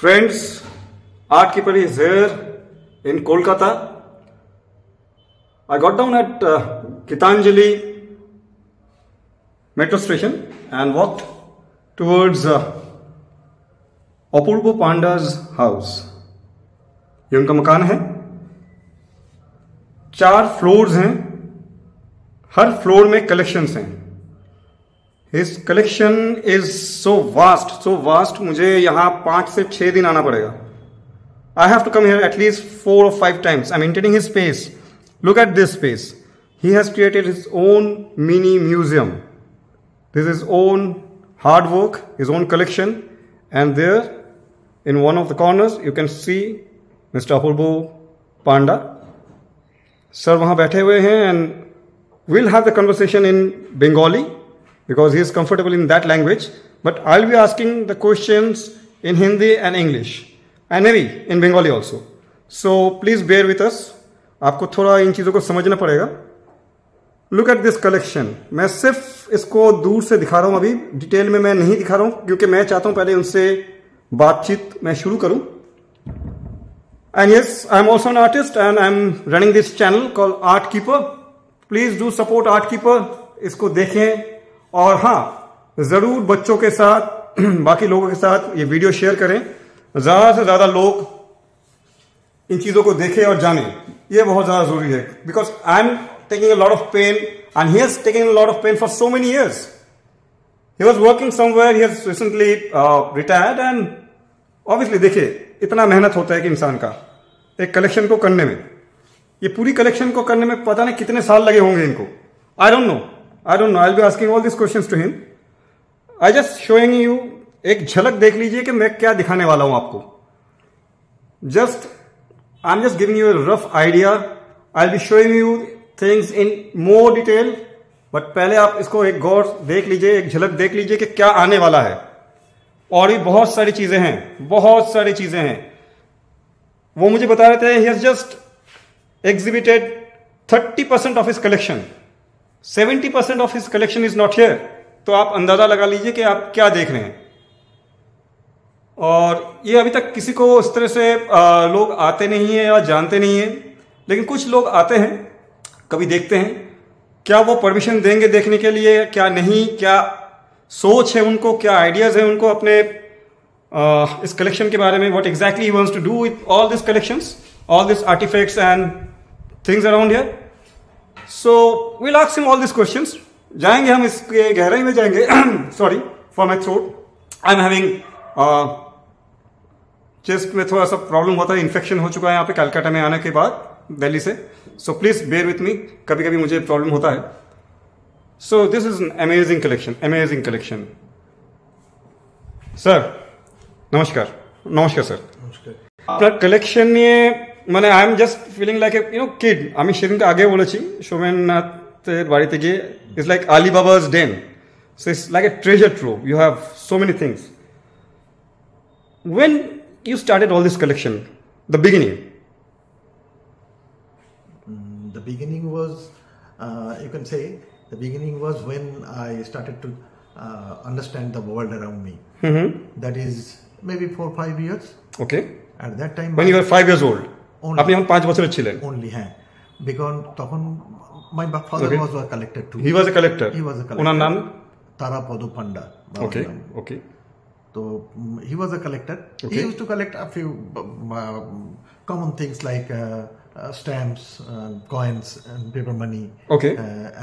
Friends art keeper is here in Kolkata I got down at Gitanjali metro station and walk towards Apurva Panda's house ये उनका मकान है चार floors हैं हर फ्लोर में कलेक्शंस हैं his collection is so vast so vast मुझे यहाँ पाँच से छः दिन आना पड़ेगा I have to come here at least four और five times I maintaining his space look at this space he has created his own mini museum this is own hard work his own collection and there in one of the corners you can see mister Apurbo Panda sir वहाँ बैठे हुए हैं and will have the conversation in Bengali because he is comfortable in that language. But I'll be asking the questions in Hindi and English and maybe in Bengali also. So please bear with us. आपको थोड़ा इन चीज़ों को समझना पड़ेगा look at this collection मैं सिर्फ इसको दूर से दिखा रहा हूँ अभी डिटेल में मैं नहीं दिखा रहा हूँ क्योंकि मैं चाहता हूँ पहले उनसे बातचीत मैं शुरू करूँ And yes, I'm also an artist and I'm running this channel called Art Keeper. Please do support Art Keeper. इसको देखें और हाँ जरूर बच्चों के साथ बाकी लोगों के साथ ये वीडियो शेयर करें ज्यादा से ज्यादा लोग इन चीजों को देखें और जाने ये बहुत ज्यादा जरूरी है because I am taking lot of pain and he taking lot of pain for so many years he was working somewhere he recently retired and obviously देखिए इतना मेहनत होता है कि इंसान का एक कलेक्शन को करने में ये पूरी कलेक्शन को करने में पता नहीं कितने साल लगे होंगे इनको I don't know I don't know I be asking all this questions to him I just showing you एक झलक देख लीजिए कि मैं क्या दिखाने वाला हूं आपको just I am just giving you rough idea I be showing you things in more detail but पहले आप इसको एक गौर देख लीजिए एक झलक देख लीजिए कि क्या आने वाला है और भी बहुत सारी चीजें हैं बहुत सारी चीजें हैं वो मुझे बता रहे थे he has just exhibited thirty percent of his collection seventy percent of his collection is not here तो आप अंदाजा लगा लीजिए कि आप क्या देख रहे हैं और ये अभी तक किसी को इस तरह से आ, लोग आते नहीं है या जानते नहीं हैं लेकिन कुछ लोग आते हैं कभी देखते हैं क्या वो परमिशन देंगे देखने के लिए क्या नहीं क्या सोच है उनको क्या आइडियाज़ है उनको अपने आ, इस कलेक्शन के बारे में what exactly wants to do with all this collections all this artifacts and things around here so will ask him all this question जाएंगे हम इसके गहराई में जाएंगे sorry for my throat I am having chest में थोड़ा सा problem होता है इन्फेक्शन हो चुका है यहाँ पे कैलकाटा में आने के बाद दिल्ली से so please bear with me कभी कभी मुझे प्रॉब्लम होता है so this is an amazing collection amazing collection sir नमस्कार नमस्कार सर नमस्कार कलेक्शन ये মানে I am just feeling like you know kid আমি সেদিনকে আগে বলেছি সোমেননাথের বাড়িতে গিয়ে it's like Ali Baba's den so it's like a treasure trove you have so many things when you started all this collection the beginning the beginning was uh, you can say the beginning was when i started to uh, understand the world around me mm-hmm. is maybe four five years okay at that time when you were five years old আপনি এখন পাঁচ বছরের ছিলেন only হ্যাঁ because তখন my father was a collector too he was a collector he was a collector ওনার নাম Tarapada Panda okay okay তো he was a collector he use to collect a few common things like stamps, coins, and paper money, okay.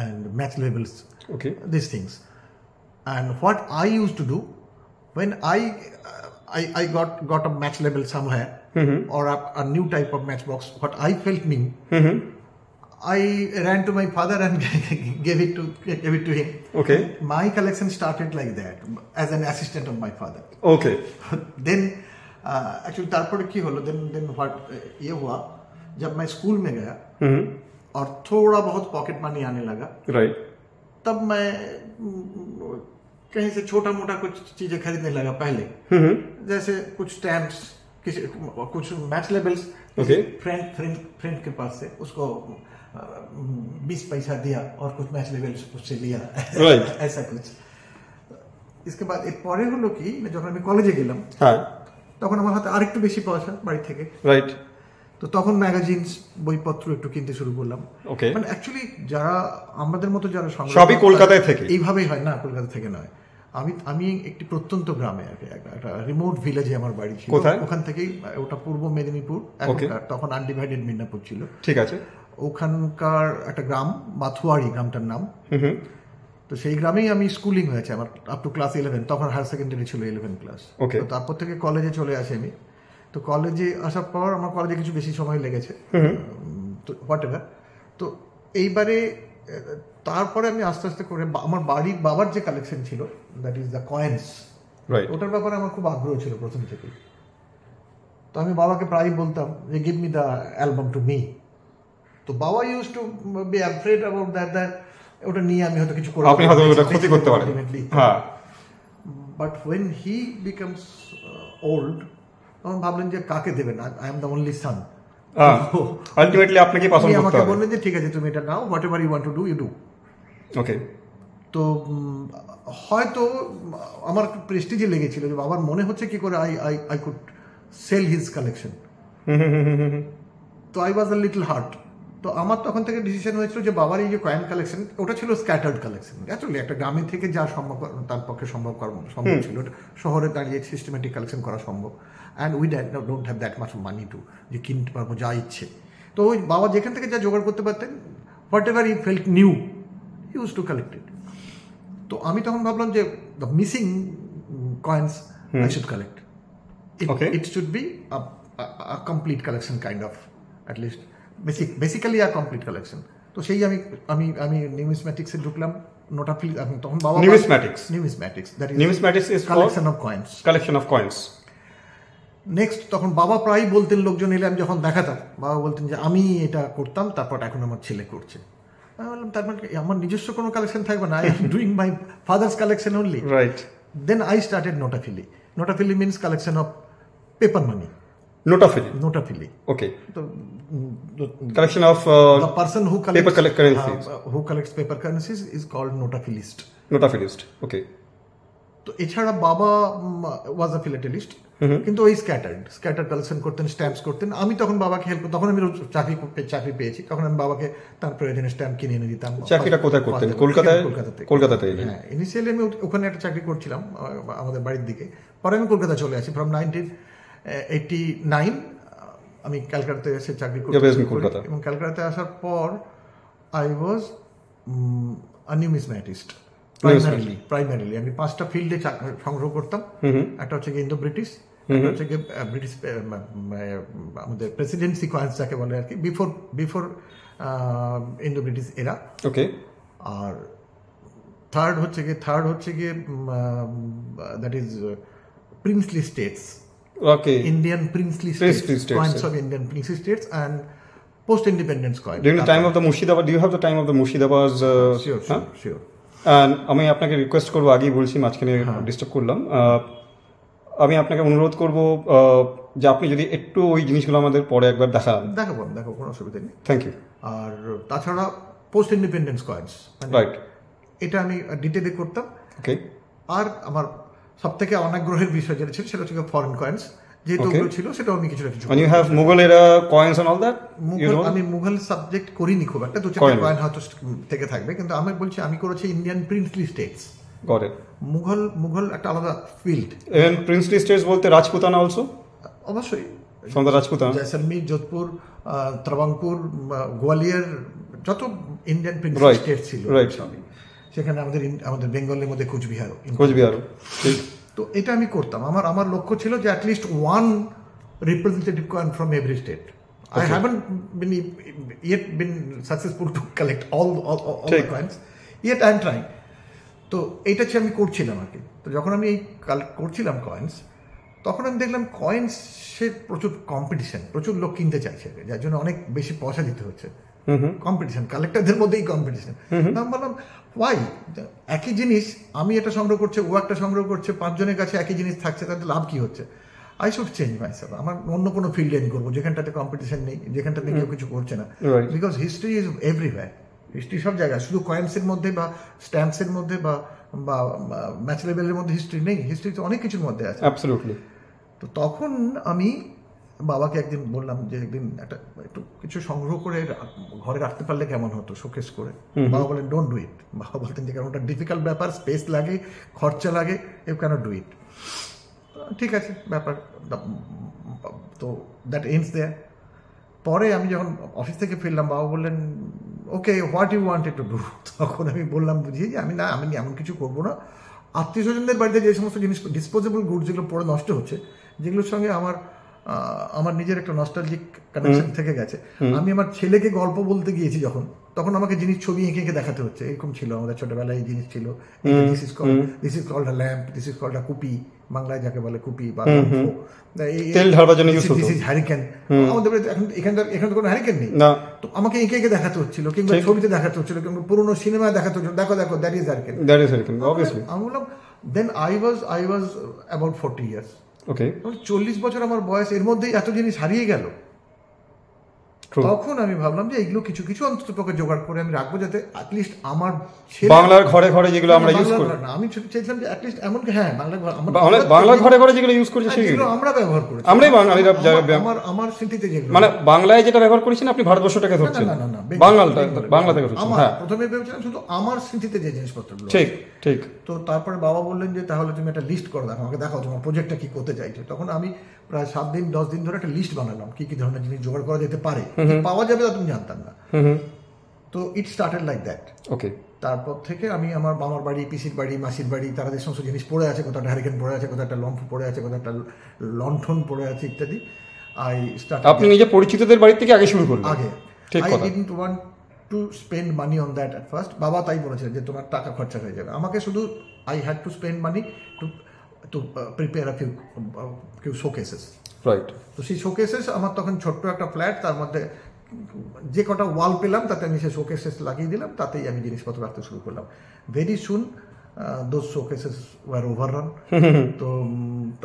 and match labels, okay. these things. And what I used to do when I, I got got a match label somewhere, mm-hmm. or a, a, new type of matchbox, what I felt new, mm-hmm. I ran to my father and gave it to gave it to him. Okay. My collection started like that as an assistant of my father. Okay. then actually तारपर की होलो then then what ये हुआ जब मैं school में गया mm-hmm. और थोड़ा बहुत पॉकेट मनी आने लगा right. तब मैं कहीं से छोटा मोटा कुछ चीजें खरीदने लगा पहले जैसे कुछ स्टैम्प्स कुछ match labels friend friend friend के पास से उसको बीस पैसा दिया और कुछ मैच लेवल्स उससे लिया right. ऐसा कुछ इसके बाद এর পরে হলো কি যখন আমি কলেজে গেলাম হ্যাঁ তখন আমার হাতে আরেকটু বেশি পয়সা বাড়ি থেকে রাইট তো তখন ম্যাগাজিনস বইপত্র একটু কিনতে শুরু করলাম ওকে মানে অ্যাকচুয়ালি যারা আমাদের মতো যারা সবই কলকাতায় থেকে এইভাবেই হয় না কলকাতা থেকে নয় আমি আমি একটি প্রত্যন্ত গ্রামে একটা রিমোট ভিলেজে আমার বাড়ি ছিল ওখান থেকেই ওটা পূর্ব মেদিনীপুর তখন আনডিভাইডেড মিদনাপুর ছিল ঠিক আছে ওখানকার একটা গ্রাম মাথুয়ারি গ্রামটার নাম তো সেই গ্রামেই আমি স্কুলিং হয়েছে আমার আপ টু ক্লাস ইলেভেন তখন হায়ার সেকেন্ডারি ছিল ইলেভেন ক্লাস তো তারপর থেকে কলেজে চলে আসি আমি তো কলেজে আসার পর আমার কলেজে কিছু বেশি সময় লেগেছে তো হোয়াট এভার তো এইবারে তারপরে আমি আস্তে আস্তে করে আমার বাড়ির বাবার যে কালেকশন ছিল that is the coins right ওটার ব্যাপারে আমার খুব আগ্রহ ছিল প্রথম থেকে তো আমি বাবাকে প্রায়ই বলতাম যে give me the album to me তো বাবা use to be afraid about that that ওটা নিয়ে আমি হয়তো কিছু করব আপনি হয়তো ওটা ক্ষতি করতে পারেন but when he becomes old তখন ভাবলেন যে কাকে দেবেন I am the only son ultimately আপনাকে পছন্দ করতে হবে আমাকে বললেন যে ঠিক আছে তুমি এটা নাও whatever you want to do you do okay তো হয়তো আমার প্রেস্টিজে লেগেছিল যে বাবার মনে হচ্ছে কি করে I I I could sell his collection তো I was a little hurt তো আমার তখন থেকে ডিসিশন হয়েছিল যে বাবার এই যে কয়েন কালেকশন ওটা ছিল স্ক্যাটার্ড কালেকশন অ্যাকচুয়ালি একটা গ্রামে থেকে যা সম্ভব তার পক্ষে সম্ভব সম্ভব ছিল শহরে দাঁড়িয়ে সিস্টেমেটিক কালেকশন করা সম্ভব and we don't have that much money to যে কিনতে পারবো যা ইচ্ছে তো ওই বাবা যেখান থেকে যা জোগাড় করতে পারতেন whatever he felt new use to collect it তো আমি তখন ভাবলাম যে the missing coins I should collect it should be complete collection kind of at least basic kind of complete collection তো সেই আমি আমি আমি নিউমিসম্যাটিক্সে ঢুকলাম নোটা ফিল আমি তখন বাবা numismatics numismatics that is numismatics is collection of coins collection of coins next তখন বাবা প্রায় বলতেন লোকজন এলে আমি যখন দেখাতাম বাবা বলতেন যে আমি এটা করতাম তারপর এখন আমার ছেলে করছে আমি বললাম তার মানে আমার নিজস্ব কোনো কালেকশন থাকবে না I am doing my father's collection only right then I started notaphily notaphily means collection of paper money notaphily notaphily okay তো collection of the person who collects paper currencies who collects paper currencies is called notaphilist notaphilist okay তো এছাড়া বাবা was a philatelist Mm-hmm. কিন্তু ওই scattered scatter collection করতেন stamps করতেন আমি তখন বাবাকে হেল্প তখন আমি চাকরি চাকরি পেয়েছি তখন আমি বাবাকে তার প্রয়োজনে স্ট্যাম্প কিনে এনে দিতাম চাকরিটা কোথায় করতেন কলকাতায় কলকাতাতে কলকাতাতে হ্যাঁ ইনিশিয়ালি আমি ওখানে একটা চাকরি করছিলাম আমাদের বাড়ির দিকে পরে আমি কলকাতা চলে আসি ফ্রম নাইনটিন এইটি নাইন আমি ক্যালকাটাতে এসে চাকরি করি কলকাতা এবং ক্যালকাটাতে আসার পর I was a numismatist primarily primarily আমি পাঁচটা ফিল্ডে সংগ্রহ করতাম mm-hmm। একটা হচ্ছে ইন্দো ব্রিটিশ Mm-hmm. হচ্ছে ব্রিটিশ আমাদের প্রেসিডেন্সি কয়েন্স যাকে বলে আর কি বিফোর বিফোর ইন্দো ব্রিটিশ এরা ওকে আর থার্ড হচ্ছে গিয়ে থার্ড হচ্ছে গিয়ে that is princely states okay Indian princely states coins of Indian princely states and post independence coin During the time of the Murshidabad, do you have the time of the Murshidabad's? Uh, আমি আপনাকে request করবো আগেই বলছি মাঝখানে disturb হ্যাঁ। করলাম আমি আপনাকে অনুরোধ করব যে আপনি যদি একটু ওই জিনিসগুলো আমাদের পরে একবার দেখান দেখাবো দেখাবো কোনো অসুবিধা নেই থ্যাংক ইউ আর তাছাড়া পোস্ট ইন্ডিপেন্ডেন্স কয়েন্স রাইট এটা আমি ডিটেলে করতাম ওকে আর আমার সব থেকে অনাগ্রহের বিষয় যেটা ছিল সেটা হচ্ছে ফরেন কয়েন্স যেহেতু ওগুলো ছিল সেটাও আমি কিছুটা কিছু you have Mughal era coins on all that Mughal আমি মুঘল সাবজেক্ট করিনি খুব একটা দু চারটা কয়েন হয়তো থেকে থাকবে কিন্তু আমি বলছি আমি করেছি Indian princely states got Mughal Mughal একটা আলাদা ফিল্ড এন্ড প্রিন্সলি স্টেটস বলতে রাজপুতানা অলসো অবশ্যই সন্ধ্যা রাজপুতানা জয়সলমীর যোধপুর ত্রাবাঙ্কুর গোয়ালিয়র যত ইন্ডিয়ান প্রিন্সলি স্টেট ছিল রাইট সেখানে আমাদের আমাদের বেঙ্গলের মধ্যে কুচবিহার কুচবিহার তো এটা আমি করতাম আমার আমার লক্ষ্য ছিল যে অ্যাট লিস্ট one representative coin from every state I haven't been yet been successful to collect all all all coins yet I am trying তো এইটা হচ্ছে আমি করছিলাম আর কি তো যখন আমি এই কাল করছিলাম কয়েন্স তখন আমি দেখলাম কয়েন্সের প্রচুর কম্পিটিশন প্রচুর লোক কিনতে চাইছে যার জন্য অনেক বেশি পয়সা দিতে হচ্ছে কম্পিটিশন কালেক্টরদের মধ্যেই কম্পিটিশন আমি বললাম ওয়াই একই জিনিস আমি এটা সংগ্রহ করছে ও একটা সংগ্রহ করছে পাঁচজনের কাছে একই জিনিস থাকছে তাতে লাভ কি হচ্ছে আই শুড চেঞ্জ স্যার আমার অন্য কোনো ফিল্ডে আমি করবো যেখানটাতে কম্পিটিশন নেই যেখানটাতে কেউ কিছু করছে না because history is everywhere history সব জায়গায় শুধু কয়েন্সের মধ্যে বা স্ট্যাম্পসের মধ্যে বা বা ম্যাচ লেভেলের মধ্যে হিস্ট্রি নেই হিস্ট্রি তো অনেক কিছুর মধ্যে আছে তো তখন আমি বাবাকে একদিন বললাম যে একদিন একটা একটু কিছু সংগ্রহ করে ঘরে রাখতে পারলে কেমন হতো শোকেস করে বাবা বলেন ডোন্ট ডু ইট বাবা বলতেন যে কারণ ওটা ডিফিকাল্ট ব্যাপার স্পেস লাগে খরচা লাগে এ কেন ডু ইট ঠিক আছে ব্যাপার তো দ্যাট এন্ডস দেয়ার পরে আমি যখন অফিস থেকে ফিরলাম বাবা বললেন okay what you wanted to do তখন আমি বললাম বুঝিয়ে যে আমি না আমি এমন কিছু করবো না আত্মীয় স্বজনদের বাড়িতে যে সমস্ত জিনিস ডিসপোজেবল গুড যেগুলো পরে নষ্ট হচ্ছে যেগুলোর সঙ্গে আমার আমার নিজের একটা নস্টালজিক কানেকশন থেকে গেছে আমি আমার ছেলেকে গল্প বলতে গিয়েছি যখন তখন আমাকে জিনিস ছবি এঁকে এঁকে দেখাতে হচ্ছে এরকম ছিল আমাদের ছোটবেলায় এই জিনিস ছিল this is call this is called a lamp this is called a kupi বাংলায় যাকে বলে কুপি বা তেল জন্য ইউজ হতো হ্যারিকেন আমাদের এখন এখানে কোনো নেই তো আমাকে একে দেখাতে হচ্ছিল কিংবা ছবিতে দেখাতে হচ্ছিল কিংবা পুরনো সিনেমা দেখাতে হচ্ছিল দেখো দেখো that is that is obviously আমি বললাম then I was I was about forty years okay চল্লিশ বছর আমার বয়স এর মধ্যেই এত জিনিস হারিয়ে গেল তখন আমি ভাবলাম যে এইগুলো কিছু কিছু অন্তত পক্ষে জোগাড় করে আমি রাখবো যাতে অ্যাটলিস্ট আমার বাংলার ঘরে ঘরে যেগুলো আমরা হ্যাঁ, ইউজ করি না আমি চাইছিলাম যে অ্যাটলিস্ট এমন কি হ্যাঁ বাংলা ঘর বাংলার ঘরে ঘরে যেগুলো ইউজ করছি সেগুলো আমরা ব্যবহার করি আমরাই বাঙালিরা আমার আমার স্মৃতিতে যেগুলো মানে বাংলায় যেটা ব্যবহার করেছেন আপনি ভারতবর্ষটাকে ধরছেন না না না বাংলাটা বাংলা থেকে হ্যাঁ প্রথমে ভেবেছিলাম শুধু আমার স্মৃতিতে যে জিনিসপত্রগুলো ঠিক ঠিক তো তারপরে বাবা বললেন যে তাহলে তুমি একটা লিস্ট করে দেখো আমাকে দেখাও তোমার প্রজেক্টটা কি করতে চাইছো তখন আমি প্রায় সাত দিন দশ দিন ধরে একটা লিস্ট বানালাম কি কি ধরনের জিনিস জোগাড় করা যেতে পারে পাওয়া যাবে তা তুমি জানতাম না তো it started like that okay তারপর থেকে আমি আমার মামার বাড়ি পিসির বাড়ি মাসির বাড়ি তারা যে সমস্ত জিনিস পড়ে আছে কোথাও একটা হ্যারিকেন পড়ে আছে কোথাও একটা লম্ফ পড়ে আছে কোথাও একটা লণ্ঠন পড়ে আছে ইত্যাদি আই স্টার্ট আপনি নিজে পরিচিতদের বাড়ি থেকে আগে শুরু করলেন আগে I didn't want to spend money on that at first বাবা তাই বলেছিলেন যে তোমার টাকা খরচা হয়ে যাবে আমাকে শুধু I had to spend money তো prepare prepare a few right তো সেই শোকেসেস আমার তখন ছোট্ট একটা ফ্ল্যাট তার মধ্যে যে কটা ওয়াল পেলাম তাতে আমি সে শোকেসেস লাগিয়ে দিলাম তাতেই আমি জিনিসপত্র রাখতে শুরু করলাম very soon those showcases were overran তো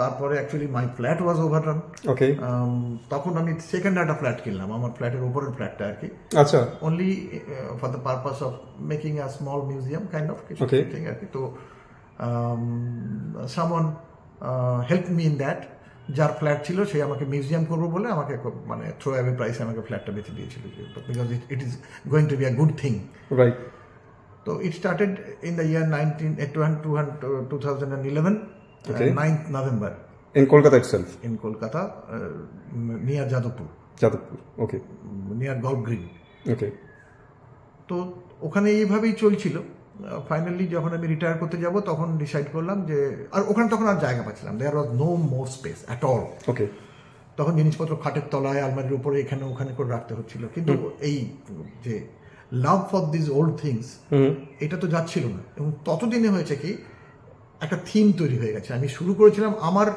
তারপরে অ্যাকচুয়ালি মাই ফ্ল্যাট ওয়াজ ওভাররান ওকে তখন আমি সেকেন্ড একটা ফ্ল্যাট কিনলাম আমার ফ্ল্যাটের ওপরের ফ্ল্যাটটা আর কি আচ্ছা only for the purpose of making a small museum kind of কিছু আর কি তো someone help me in that যার ফ্ল্যাট ছিল সে আমাকে মিউজিয়াম করবো বলে আমাকে মানে থ্রো অ্যাভে প্রাইসে আমাকে ফ্ল্যাটটা বেঁচে দিয়েছিল because it is going to be a good thing right তো it started in the year nineteen two thousand and eleven ninth November in Kolkata itself in Kolkata near Jadavpur Jadavpur okay near Golf Green okay তো ওখানে এইভাবেই চলছিল finally যখন আমি retire করতে যাব তখন ডিসাইড করলাম যে আর ওখানে তখন আর জায়গা পাচ্ছিলাম there was no more space at all okay তখন জিনিসপত্র খাটের তলায় আলমারির উপরে এখানে ওখানে করে রাখতে হচ্ছিল কিন্তু এই যে love for this old things এটা তো যাচ্ছিল না এবং ততদিনে হয়েছে কি একটা থিম তৈরি হয়ে গেছে আমি শুরু করেছিলাম আমার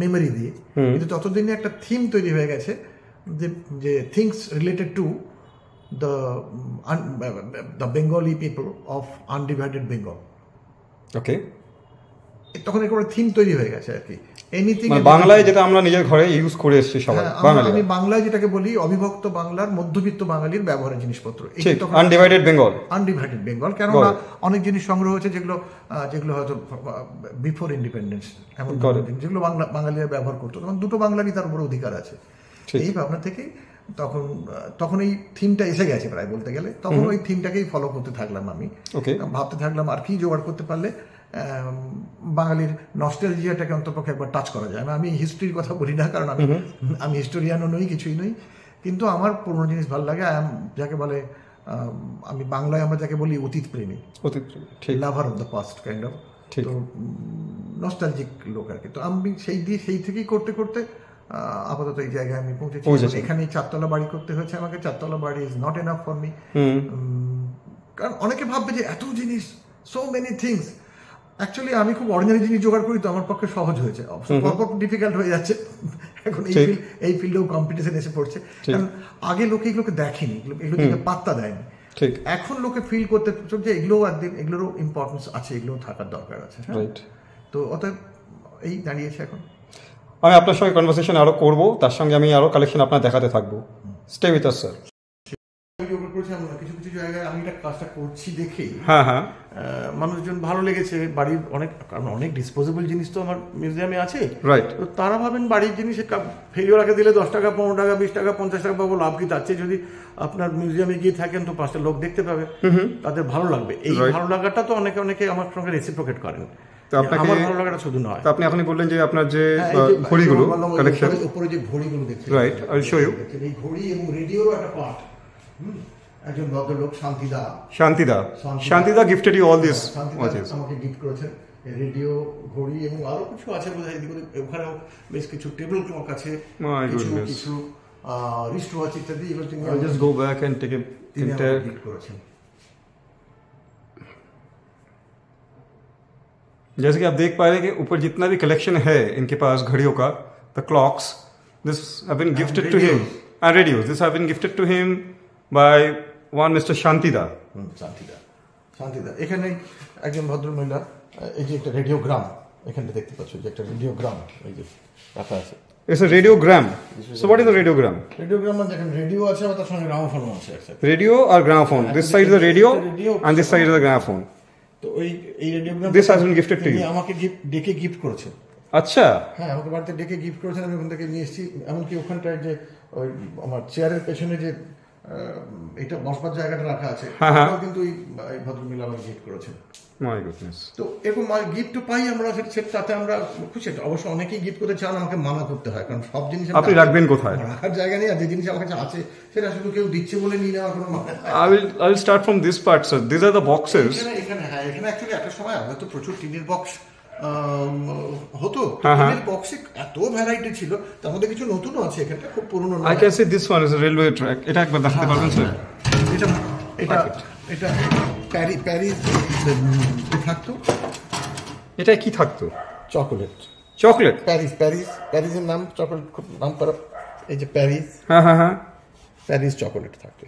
মেমোরি দিয়ে কিন্তু ততদিনে একটা থিম তৈরি হয়ে গেছে যে যে things related to the, mm, uh, the Bengali people of undivided Bengal. Okay. তখন থিম তৈরি হয়ে গেছে আর কি এনিথিং মানে বাংলায় যেটা আমরা নিজের ঘরে ইউজ করে এসেছি হ্যাঁ, সবাই আমি বাংলায় যেটাকে বলি অবিভক্ত বাংলার মধ্যবিত্ত বাঙালির ব্যবহারের জিনিসপত্র আনডিভাইডেড বেঙ্গল আনডিভাইডেড বেঙ্গল কেননা অনেক জিনিস সংগ্রহ হয়েছে যেগুলো যেগুলো হয়তো বিফোর ইন্ডিপেন্ডেন্স এমন যেগুলো বাংলা বাঙালিরা ব্যবহার করতো তখন দুটো বাংলারই তার উপর অধিকার আছে এই ভাবনা থেকে তখন তখন এই থিমটা এসে গেছে প্রায় বলতে গেলে তখন ওই থিমটাকেই ফলো করতে থাকলাম আমি ভাবতে থাকলাম আর কি জোগাড় করতে পারলে বাঙালির নস্টেলজিয়াটাকে অন্তপক্ষে একবার টাচ করা যায় আমি হিস্ট্রির কথা বলি না কারণ আমি আমি হিস্টোরিয়ানও নই কিছুই নই কিন্তু আমার পুরনো জিনিস ভালো লাগে আই যাকে বলে আমি বাংলায় আমরা যাকে বলি অতীত প্রেমী অতীত প্রেমী lover of the past kind of তো নস্টালজিক লোক আর কি তো আমি সেই দিয়ে সেই থেকেই করতে করতে আপাতত এই জায়গায় আমি পৌঁছেছি এখানে চারতলা বাড়ি করতে হয়েছে আমাকে চারতলা বাড়ি is not enough for me কারণ অনেকে ভাববে যে এত জিনিস সো মেনি থিংস অ্যাকচুয়ালি আমি খুব অর্ডিনারি জিনিস জোগাড় করি তো আমার পক্ষে সহজ হয়েছে পরপর ডিফিকাল্ট হয়ে যাচ্ছে এখন এই ফিল্ড এই ফিল্ডেও কম্পিটিশন এসে পড়ছে কারণ আগে লোকে এগুলোকে দেখেনি এগুলো থেকে পাত্তা দেয়নি এখন লোকে ফিল করতে যে এগুলোও একদিন এগুলোরও ইম্পর্টেন্স আছে এগুলোও থাকার দরকার আছে হ্যাঁ? তো অতএব এই দাঁড়িয়েছে এখন আমি আপনার সঙ্গে কনভারসেশন আরো করব তার সঙ্গে আমি আরো কালেকশন আপনার দেখাতে থাকবো স্টে উইথ আস স্যার কিছু কিছু জায়গায় আমি কাজটা করছি দেখে হ্যাঁ হ্যাঁ মানুষজন ভালো লেগেছে বাড়ির অনেক কারণ অনেক ডিসপোজেবল জিনিস তো আমার মিউজিয়ামে আছে রাইট তো তারা ভাবেন বাড়ির জিনিস ফেরিওয়ালাকে দিলে দশ টাকা পনেরো টাকা বিশ টাকা পঞ্চাশ টাকা পাবো লাভ কি তাচ্ছে যদি আপনার মিউজিয়ামে গিয়ে থাকেন তো পাঁচটা লোক দেখতে পাবে তাদের ভালো লাগবে এই ভালো লাগাটা তো অনেকে অনেকে আমার সঙ্গে রেসিপ্রোকেট করেন রেডিও ঘড়ি এবং আরো কিছু আছে ওখানেও বেশ কিছু টেবিল ক্লক আছে কিছু কিছু রিস্ট ওয়াচ ইত্যাদি এগুলো just go back and take করেছেন जैसे कि आप देख पा रहे हैं कि ऊपर जितना भी कलेक्शन है इनके पास घड़ियों का the clocks this have been gifted to him and radios this have been gifted to him by one mister শান্তিদা শান্তিদা শান্তিদা এখানে একজন ভদ্রমহিলা এই যে একটা রেডিওগ্রাম এখানটা দেখতে পাচ্ছ যে একটা রেডিওগ্রাম এই যে রাখা আছে it's a radiogram so what is the radiogram radiogram মানে যেখানে রেডিও আছে আর তার সঙ্গে গ্রামোফোন আছে রেডিও আর gramophone this side is the radio and this side is the gramophone তো ওই এই radiogram this has been gifted to you আমাকে গিফট ডেকে গিফট করেছে আচ্ছা হ্যাঁ আমাকে বাড়িতে ডেকে গিফট করেছেন আমি ওখান থেকে নিয়ে এসেছি এমনকি ওখানটায় যে ওই আমার চেয়ারের পেছনে যে এটা বসবার জায়গাটা রাখা আছে হ্যাঁ, হ্যাঁ। কিন্তু এই ভদ্রমহিলা আমাকে গিফট করেছেন মাই গুডনেস তো এরকম গিফটও পাই আমরা সেটা তাতে আমরা খুশি অবশ্য অনেকেই গিফট করতে চান আমাকে মানা করতে হয় কারণ সব জিনিস আপনি রাখবেন কোথায় রাখার জায়গা নেই আর যে জিনিস আমার কাছে আছে সেটা শুধু কেউ দিচ্ছে বলে নিয়ে নেওয়া কোনো মানে I will I will start from this part sir this are the boxes এখানে হ্যাঁ এখানে অ্যাকচুয়ালি একটা সময় আমরা তো প্রচুর টিনের বক্স হতো হ্যাঁ, হ্যাঁ। টিনের বক্সে এত ভ্যারাইটি ছিল তার মধ্যে কিছু নতুনও আছে এখানে খুব পুরনো I can see this one is railway track এটা একবার দেখাতে হ্যাঁ, পারবেন স্যার এটা এটা এটা প্যারি প্যারি থাকতো এটা কি থাকতো চকোলেট চকলেট প্যারিস প্যারিস প্যারিসের নাম চকলেট নাম করা এই যে প্যারিস হ্যাঁ হ্যাঁ হ্যাঁ প্যারিস চকোলেট থাকতো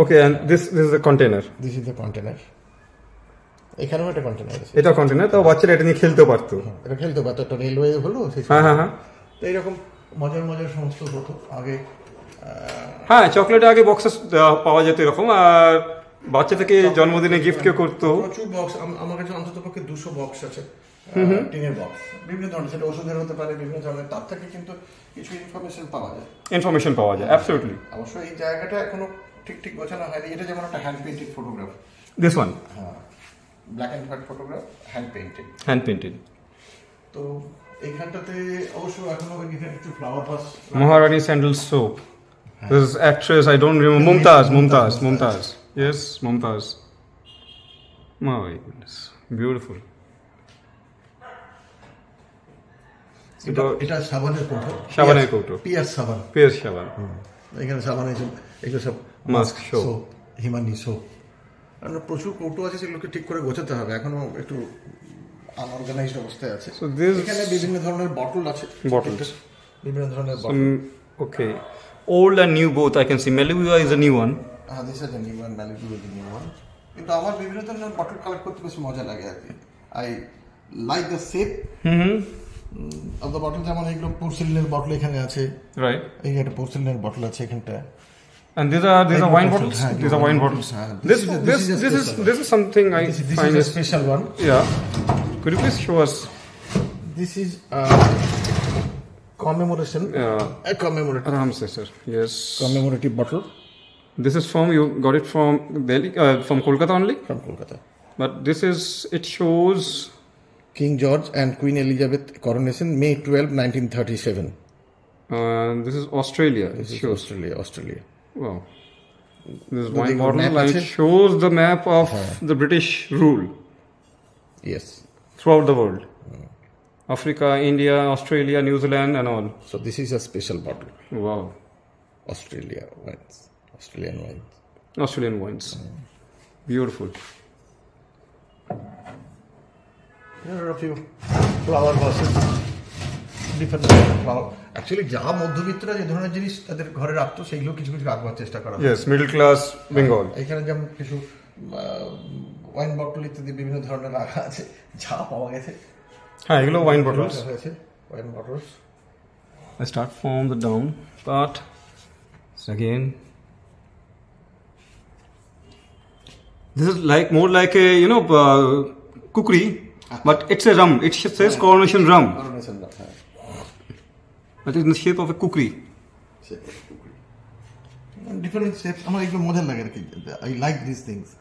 okay and this this is the container this is the container এখানেও একটা কন্টেনার আছে এটা কন্টেনার তো বাচ্চারা এটা নিয়ে খেলতে পারতো হ্যাঁ, এটা খেলতে পারতো একটা রেলওয়ে হলো হ্যাঁ হ্যাঁ হ্যাঁ তো এইরকম মজার মজার সমস্ত হতো আগে হ্যাঁ চকলেট আগে বক্সেস পাওয়া যেত এরকম আর বাচ্চা থেকে জন্মদিনে গিফট কেউ করতো প্রচুর বক্স আমার কাছে অন্তত পক্ষে দুশো বক্স আছে টিনের বক্স বিভিন্ন ধরনের সেটা ওষুধের হতে পারে বিভিন্ন ধরনের তার থেকে কিন্তু কিছু ইনফরমেশন পাওয়া যায় ইনফরমেশন পাওয়া যায় অ্যাবসলিউটলি অবশ্য এই জায়গাটা এখনো ঠিক ঠিক গোছানো হয়নি এটা যেমন একটা hand painted photograph this one হ্যাঁ black and white photograph hand painted hand painted তো এইখানটাতে অবশ্য এখনো এখানে একটু flower vase Maharani sandal soap হ্যাঁ। This actress, I don't remember, Mumtaz, Mumtaz, Mumtaz. Mumtaz. Yes, Mumtaz. My goodness, beautiful. এটা এটা সাবানের কৌটো সাবানের কৌটো পিয়ার সাবান পিয়ার সাবান এখানে সাবান আছে এগুলো সব মাস্ক শো হিমানি শো আমরা প্রচুর কৌটো আছে সেগুলোকে ঠিক করে গোছাতে হবে এখনো একটু আনঅর্গানাইজড অবস্থায় আছে এখানে বিভিন্ন ধরনের বটল আছে বটল বিভিন্ন ধরনের bottle okay old and new both I can see মেলুয়া ইজ এ নিউ ওয়ান হাদিসা জেনিউন ম্যালিগুলো জেনিউন কিন্তু আমার বিভিন্ন ধরনের বটল কালেক্ট করতে বেশ মজা লাগে আর কি I like the shape of the bottle যেমন এইগুলো পোর্সেলিনের বটল এখানে আছে রাইট এই একটা পোর্সেলিনের বটল আছে এখানটা And these are these are wine bottles. Yeah, these are wine bottles. This this this is this is something I this, this find is a special one. Yeah. Could you please show us? This is uh, commemoration. Yeah. A commemorative. Ram sir. Yes. Commemorative bottle. This is from you got it from Delhi uh, from Kolkata only. From Kolkata. But this is it shows King George and Queen Elizabeth coronation May 12, 1937. Uh, this is Australia. This it is shows. Australia. Australia. Wow. This is Do one model and it shows the map of the British rule. Yes. Throughout the world. Africa, India, Australia, New Zealand and all. So this is a special bottle. Wow. Australia. Right. Australian wine Australian wines beautiful There are a few flower vases. Different flower. Actually যা মধ্যবিত্তরা যে ধরনের জিনিস তাদের ঘরে রাখতো সেইগুলো কিছু কিছু রাখবার চেষ্টা করা ইয়েস মিডল ক্লাস বেঙ্গল এখানে যেমন কিছু ওয়াইন বটল ইত্যাদি বিভিন্ন ধরনের রাখা আছে যা পাওয়া গেছে হ্যাঁ এগুলো ওয়াইন বটলস হয়েছে wine bottles I start from the down part. So This is like more like a you know uh, kukri, but it's a rum. It says coronation rum. Coronation rum. But it's in the shape of a kukri. Different shapes. i like I like these things.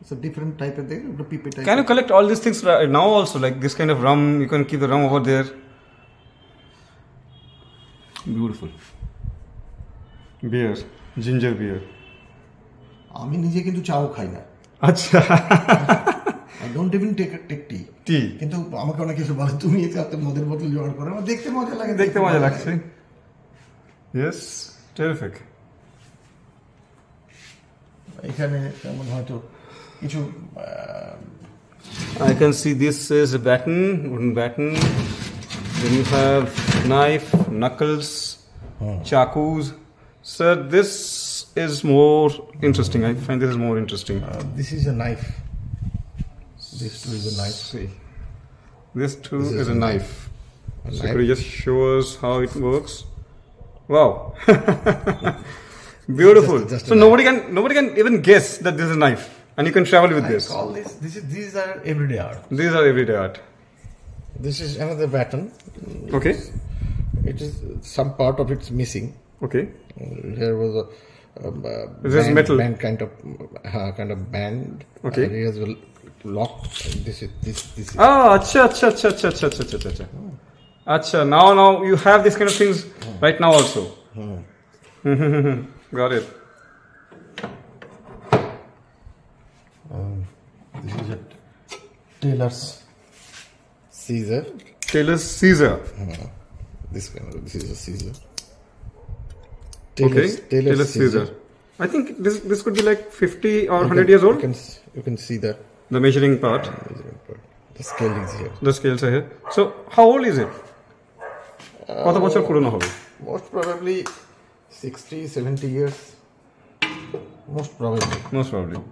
It's a different type of thing. type. Can you collect all these things now also? Like this kind of rum, you can keep the rum over there. Beautiful. Beer, ginger beer. আমি নিজে কিন্তু চাও খাই না আচ্ছা I don't even take take tea tea কিন্তু আমাকে অনেক কিছু বলে তুমি এটা তো মদের বোতল জোগাড় করো আমার দেখতে মজা লাগে দেখতে মজা লাগছে ইয়েস টেরিফিক এখানে তেমন হয়তো কিছু I can see this is a baton, wooden baton. Then you have knife, knuckles, hmm. chakus. So this is more interesting. I find this is more interesting. Uh, this is a knife. This too is a knife. See, this too this is, is, a knife. knife. A so knife. could you just show us how it works? Wow, beautiful. Just, just so knife. nobody can nobody can even guess that this is a knife, and you can travel with I this. Call this. This is these are everyday art. These are everyday art. This is another pattern. Okay. It is some part of it's missing. Okay. There was a uh, band, this is metal band kind of uh, kind of band. Okay. Areas uh, will lock this this this. Ah, acha acha acha acha acha acha acha acha. Acha. Now now you have this kind of things hmm. right now also. Hmm. Got it. Um, this is it. Taylor's Caesar. Taylor's Caesar. Uh, this kind of, this is a Caesar. Taylor, Caesar. I think this this could be like 50 or 100 years old. You can, you can see that. The measuring part. The scale is here. The scales are here. So, how old is it? Uh, most probably 60, 70 years. Most probably. Most probably.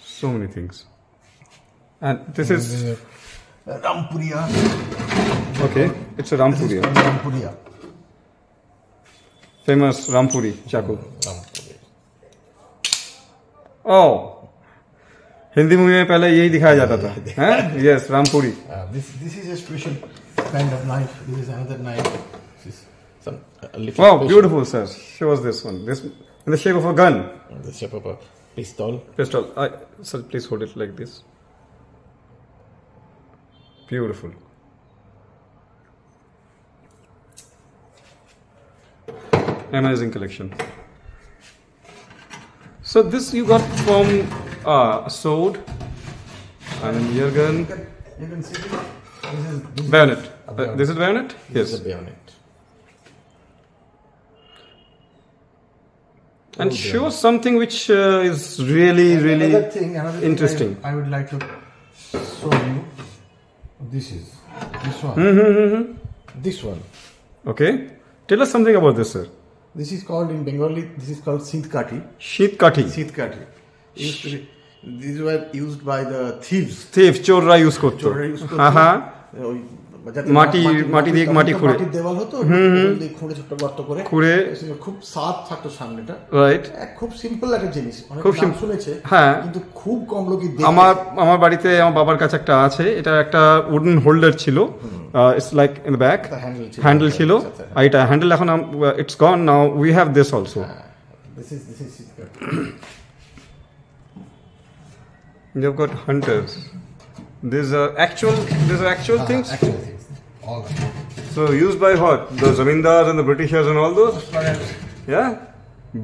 So many things. And this is... Rampuria. Okay, it's a Rampuria. Famous Rampuri चाकू ओ Hindi movie में पहले यही दिखाया जाता था yes Rampuri beautiful sir show us this one this in the shape of a gun the shape of a pistol pistol i sir please hold it like this beautiful amazing collection. So this you got from uh, a sword and your gun. You this bayonet. Is this is bayonet. Uh, yes. bayonet. And oh, show bayonet. something which uh, is really, and really another thing, another interesting. I, I, would like to show you. This is this one. Mm -hmm, mm -hmm. This one. Okay. Tell us something about this, sir. This is called in Bengali, this is called Sindkati. Shitkati. Sitkati. Used these were used by the thieves. thieves, চোররা use করতো use use করতো মাটি মাটি দিয়ে মাটি খুঁড়ে মাটির দেওয়াল হতো দিয়ে খুঁড়ে ছোট গর্ত করে খুঁড়ে খুব স্বাদ থাকতো সামনেটা রাইট খুব সিম্পল একটা জিনিস খুব শুনেছে হ্যাঁ কিন্তু খুব কম লোকই আমার আমার বাড়িতে আমার বাবার কাছে একটা আছে এটা একটা উডেন হোল্ডার ছিল it's like in the back handle ছিল আচ্ছা, আচ্ছা। আর এটা হ্যান্ডেল এখন it's gone now we have this also this is this is They've got These are actual. These are actual uh, things. Actual things. All. So used by what? The zamindars and the Britishers and all those. Yeah.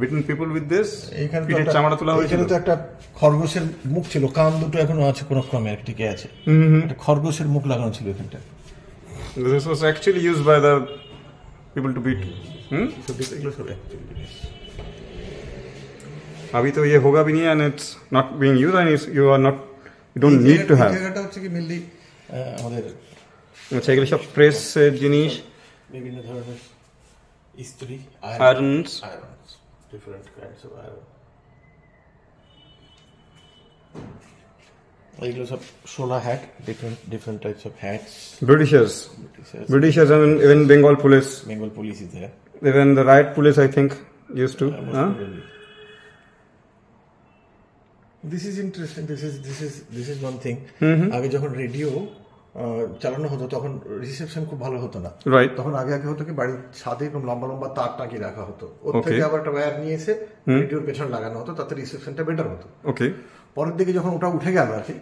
with this with this এখানে পিঠের চামড়া তোলা হয়েছিল তো একটা খরগোশের মুখ ছিল কান দুটো এখনো আছে কোনো ক্রমে একটিকে আছে একটা খরগোশের মুখ লাগানো ছিল এখানটা actually was by the people to people to beat hmm এগুলো সব अभी तो ये होगा भी नहीं and it's not being and you are not you don't need to have জায়গাটা হচ্ছে কি মেইনলি আমাদের আচ্ছা এগুলো সব প্রেসের জিনিস বিভিন্ন ধরনের ইস্ত্রি irons irons different kinds of iron এগুলো সব sola hat different different types of hats Britishers Britishers I mean even Bengal police Bengal police is there even the riot police I think use to হ্যাঁ this is interesting this is this is this is one thing আগে যখন radio চালানো হতো তখন reception খুব ভালো হতো না তখন আগে আগে হতো কি বাড়ির ছাদে এরকম লম্বা লম্বা তার টাকি রাখা হতো ওর থেকে আবার একটা ওয়্যার নিয়ে এসে রেডিওর পেছনে লাগানো হতো তাতে রিসেপশনটা বেটার হতো ওকে পরের দিকে যখন ওটা উঠে গেল আর কি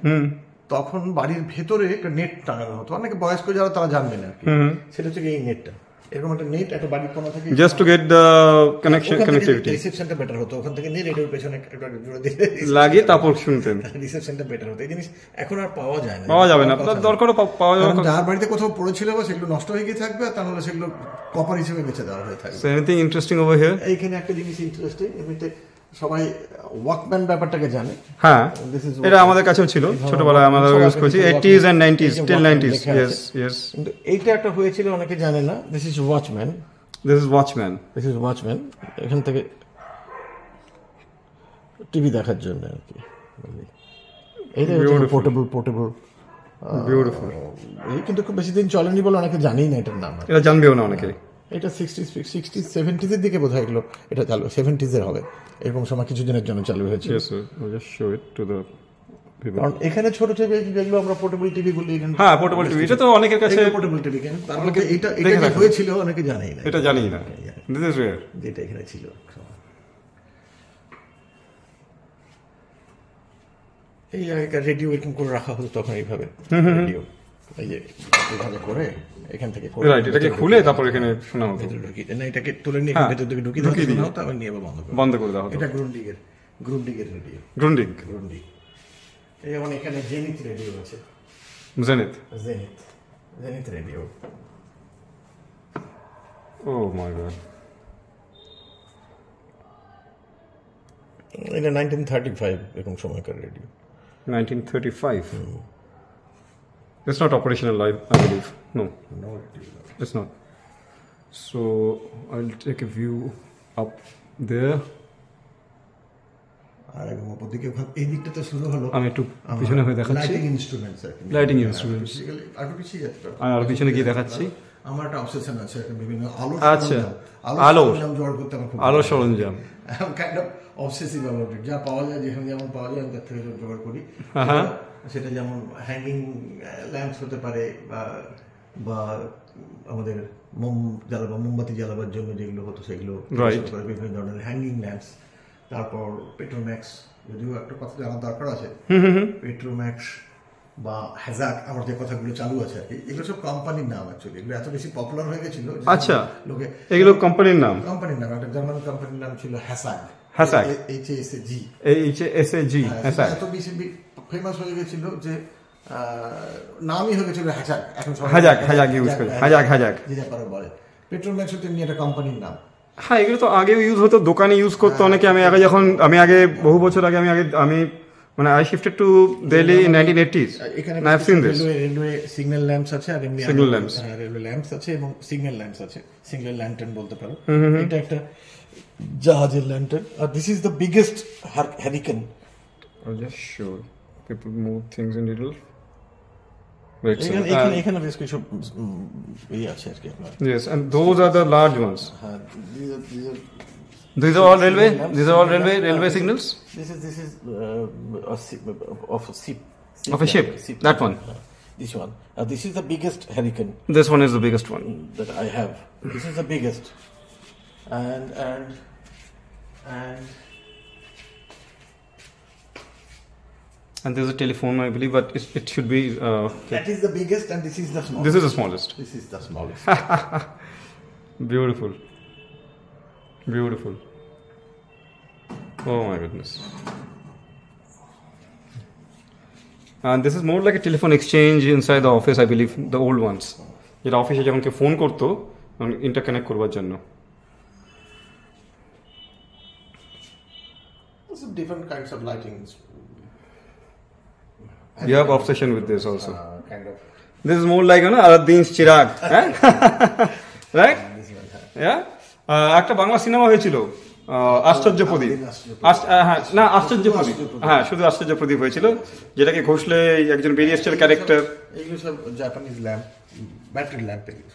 তখন বাড়ির ভেতরে একটা নেট টাঙানো হতো অনেকে বয়স্ক যারা তারা জানবে না সেটা হচ্ছে এই নেটটা এরকম একটা নেট একটা বাড়ির কোণা থেকে just to get the connection connectivity রিসেপশনটা বেটার হতো ওখান থেকে নেট এটার পেছনে একটা জুড়ে দিয়ে লাগিয়ে তারপর শুনতেন রিসেপশনটা বেটার হতো এই জিনিস এখন আর পাওয়া যায় না পাওয়া যাবে না আপনার দরকারও পাওয়া যাবে না যার বাড়িতে কোথাও পড়েছিল বা সেগুলো নষ্ট হয়ে গিয়ে থাকবে আর তাহলে সেগুলো কপার হিসেবে বেঁচে দেওয়া হয়ে থাকবে so anything interesting over here এইখানে একটা জিনিস ইন্টারেস্টিং এমনিতে সবাই ওয়াকম্যান ব্যাপারটাকে জানে হ্যাঁ uh, এটা আমাদের কাছেও ছিল ছোটবেলায় আমরা ইউজ করেছি 80s and 90s till 90s yes yes এইটা একটা হয়েছিল অনেকে জানে না this is watchman this is watchman this is watchman এখান থেকে টিভি দেখার জন্য আর কি এইটা পোর্টেবল পোর্টেবল বিউটিফুল এই কিন্তু খুব বেশি দিন চলেনি বলে অনেকে জানেই না এটার নাম এটা জানবেও না অনেকে এটা সিক্সটি সিক্সটি সেভেন্টিজের দিকে বোধ হয় এগুলো এটা চালু সেভেন্টিজের হবে এরকম সময় কিছু দিনের জন্য চালু হয়েছে কারণ এখানে ছোট টিভি যেগুলো আমরা পোর্টেবল টিভি গুলি হ্যাঁ পোর্টেবল টিভি এটা তো অনেকের কাছে পোর্টেবল টিভি কেন তার এটা এটা হয়েছিল অনেকে জানেই না এটা জানি না দিস ইজ যেটা এখানে ছিল এই আগেকার রেডিও এরকম করে রাখা হতো তখন এইভাবে রেডিও এই যে এইভাবে করে এখান থেকে এটাকে খুলে তারপর এখানে শোনা হতো ভেতরে ঢুকিয়ে না এটাকে তুলে নিয়ে হ্যাঁ, ভেতর থেকে ঢুকিয়ে ঢুকিয়ে দিই তারপর নিয়ে বন্ধ করে বন্ধ করে দাও এটা গ্রুন্ডিগের গ্রুন্ডিগের রেডিও গ্রুন্ডিগ গ্রুন্ডিগ এই যেমন এখানে জেনিথ রেডিও আছে Zenith Zenith Zenith radio oh my God এটা নাইনটিন থার্টি ফাইভ এরকম সময়কার radio nineteen thirty five It's not operational, live, I believe. No. No, it's not. So I'll take a view up there. আমি একটু পিছনে হয়ে দেখাচ্ছি lighting instruments আমি আরো পিছনে গিয়ে দেখাচ্ছি আমার একটা অবসেশন আছে বিভিন্ন আলো আচ্ছা আলো জোগাড় করতে আমার খুব আলো সরঞ্জাম কাইন্ড অফ অবসেসিভ অ্যাবাউট যা পাওয়া যায় যেখানে যেমন পাওয়া যায় আমি তার থেকে জোগাড় করি হ্যাঁ, হ্যাঁ। সেটা যেমন হ্যাঙ্গিং ল্যাম্পস uh, হতে পারে বা বা আমাদের মোম জ্বালাবার মোমবাতি জ্বালাবার জন্য যেগুলো হতো সেগুলো বিভিন্ন ধরনের হ্যাঙ্গিং ল্যাম্পস তারপর পেট্রোম্যাক্স যদিও একটা কথা জানার দরকার আছে পেট্রোম্যাক্স বা হ্যাজাক আমার যে কথাগুলো চালু আছে আর কি এগুলো সব কোম্পানির নাম অ্যাকচুয়ালি এগুলো এত বেশি পপুলার হয়ে গেছিল আচ্ছা লোকে এগুলো কোম্পানির নাম কোম্পানির নাম একটা জার্মান কোম্পানির নাম ছিল হ্যাসাক হ্যাঁ স্যার এইচএসএজি যে নামই হয়ে গেছিল হ্যাজাক এখন হ্যাজাক হ্যাজাক ইউজ করে হ্যাজাক হ্যাজাক যে ব্যাপারে বলে পেট্রোম্যাক্সও তেমনি একটা কোম্পানির নাম হ্যাঁ এগুলো তো আগেও ইউজ হতো দোকানে ইউজ করতো হ্যাঁ, অনেকে আমি আগে হ্যাঁ। যখন আমি আগে বহু বছর আগে আমি আগে আমি মানে I shifted to Delhi in 1980s এখানে রেলওয়ে সিগন্যাল ল্যাম্পস আছে আর এমনি সিগন্যাল ল্যাম্পস রেলওয়ে ল্যাম্পস আছে এবং সিগন্যাল ল্যাম্পস আছে সিগন্যাল ল্যান্টার্ন বলতে পারো এটা একটা Jahaj landed. Uh, this is the biggest hur- hurricane. I'll just show. People move things in little. Right, এখানে এখানে এখানে বেশ কিছু ইয়ে Yes, and those are the large ones. Uh, these are all railway. These are all railway railway uh, signals this is this is uh, uh of a ship, ship of a ship. That one. this one uh, this is the biggest hurricane This one is the biggest one. Mm, that I have. This is the biggest, and and and and there's a telephone i believe but it, it should be uh, okay. that is the biggest and this is the smallest this is the smallest this is the smallest beautiful beautiful oh my goodness and this is more like a telephone exchange inside the office i believe the old ones office, অফিসে যখন কেউ phone করতো interconnect করবার জন্য different kinds of lighting. You have obsession with this also. Uh, kind of. This is more like you know Aladdin's Chirag, eh? right? yeah. Uh, একটা Bangla cinema হয়েছিল আশ্চর্য প্রদীপ হ্যাঁ না আশ্চর্য প্রদীপ হ্যাঁ শুধু আশ্চর্য প্রদীপ হয়েছিল যেটাকে ঘোষলে একজন বেরিয়ে এসেছিল ক্যারেক্টার এগুলো সব জাপানিজ ল্যাম্প ব্যাটারি ল্যাম্প এগুলো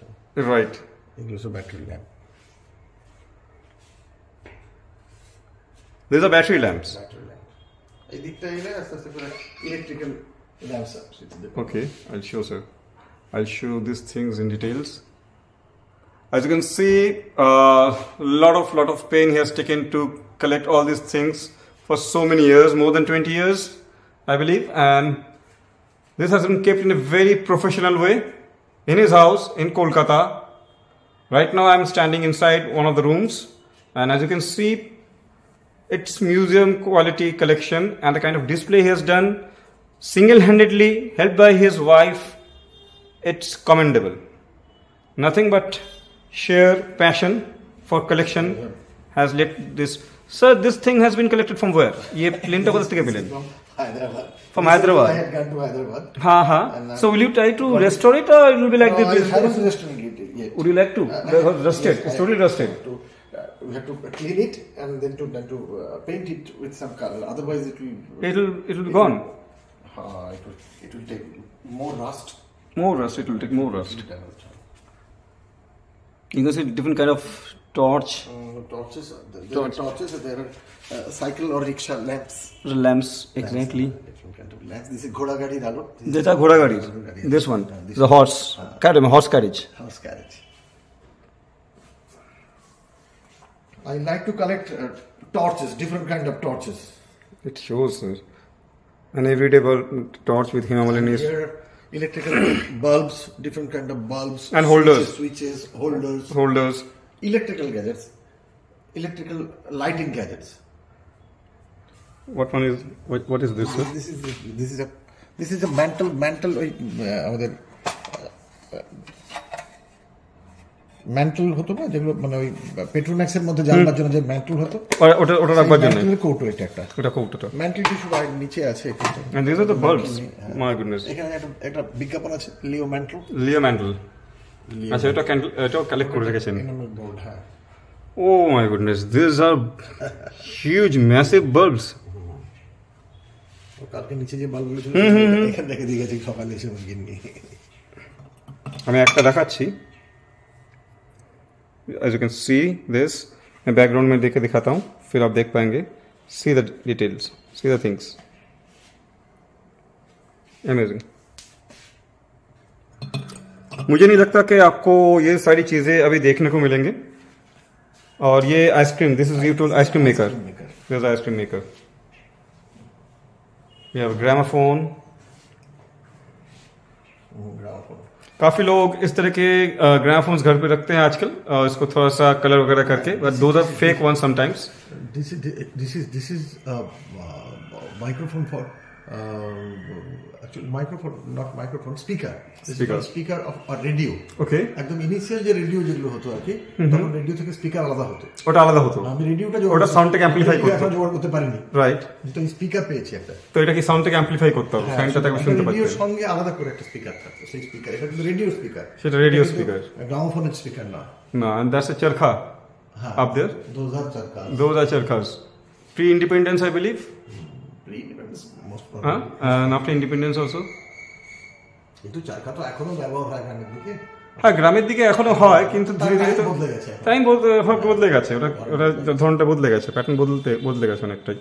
রাইট এগুলো সব battery lamp These are battery lamps Okay, I'll show sir. I'll show these things in details. As you can see, a uh, lot of lot of pain he has taken to collect all these things for so many years, more than 20 years, I believe. And this has been kept in a very professional way in his house in Kolkata. Right now, I'm standing inside one of the rooms, and as you can see, its museum quality collection and the kind of display he has done single-handedly helped by his wife it's commendable nothing but sheer passion for collection has led this sir this thing has been collected from where from plinta Hyderabad. From Hyderabad. I had gone to Hyderabad. Ha ha. Uh, so will you try to restore it or it will be like no, this? I have to restore it. Would you like to? Uh, rusted. Yes, it's totally rusted we have to clean it and then to then to uh, paint it with some color. Otherwise, it will it'll it'll be gone. Will, uh, it will it will take more rust. More rust. It will take more rust. You can see different kind of torch. Mm, uh, torches. There torch. Uh, are torches. There are cycle or rickshaw lamps. Lamps exactly. Lamps, uh, kind of lamps. This is ghoda gadi This is ghoda gadi. This one. Uh, this the horse. Uh, carriage. Horse carriage. Horse carriage. I like to collect uh, torches, different kind of torches. It shows, sir. An everyday bulb, torch with Himalayan is... electrical bulbs, different kind of bulbs. And holders. Switches, holders. Holders. Electrical gadgets. Electrical lighting gadgets. What one is, what, what is this, sir? This is, this is a, this is a mantle, mantle, uh, uh, uh mantle হতো না যেগুলো মানে ওই পেট্রোম্যাক্সের মধ্যে জানবার জন্য যে mantle হতো ওটা ওটা রাখবার জন্য ম্যান্টল কৌটো এটা একটা ওটা কৌটোটা ম্যান্টল টিস্যু আর নিচে আছে and this are the bulbs my goodness এখানে একটা একটা বিজ্ঞাপন আছে লিও ম্যান্টল লিও ম্যান্টল আচ্ছা এটা ক্যান্ডেল এটা কালেক্ট করে রেখেছেন oh my goodness this are huge massive bulbs কালকে নিচে যে বাল্বগুলো ছিল এখান থেকে দিয়ে গেছি সকালে এসে আমি একটা দেখাচ্ছি as you can see this मैं बैकग्राउंड में देख दिखाता हूँ फिर आप देख पाएंगे see the details see the things amazing मुझे नहीं लगता कि आपको ये सारी चीज़ें अभी देखने को मिलेंगे और ये आइसक्रीम दिस इज यूट ice cream maker this ice cream maker gramophone काफी लोग इस तरह के ग्राफोन्स घर पे रखते हैं आजकल इसको थोड़ा सा कलर वगैरह करके but though fake one sometimes this is this is this is microphone for Uh, actually microphone not microphone speaker speaker speaker of okay একদম ইনিশিয়াল যে রেডিও যেগুলো হতো আর কি তখন রেডিও থেকে স্পিকার আলাদা হতো ওটা আলাদা হতো আমি রেডিওটা ওটা সাউন্ডটাকে অ্যামপ্লিফাই করতে এখন জোগাড় করতে পারিনি রাইট তো স্পিকার পেয়েছি একটা তো এটা কি সাউন্ডটাকে অ্যাম্পলিফাই করতে হবে সাউন্ডটাকে হ্যাঁ, শুনতে পাচ্ছি রেডিওর সঙ্গে আলাদা করে একটা স্পিকার থাকতো সেই স্পিকার এটা কিন্তু রেডিও স্পিকার সেটা রেডিও স্পিকার গ্রামোফোনের স্পিকার না না and that's a charkha হ্যাঁ, up there those are charkhas those are charkhas pre independence i independence most probably. Huh? and after independence also? কিন্তু চারকা তো এখনো ব্যবহার হয় গ্রামের দিকে হ্যাঁ গ্রামের দিকে এখনো হয় কিন্তু ধীরে ধীরে তো বদলে গেছে টাইম বদলে গেছে ওটা ওটা ধরনটা বদলে গেছে প্যাটার্ন বদলতে বদলে গেছে অনেকটাই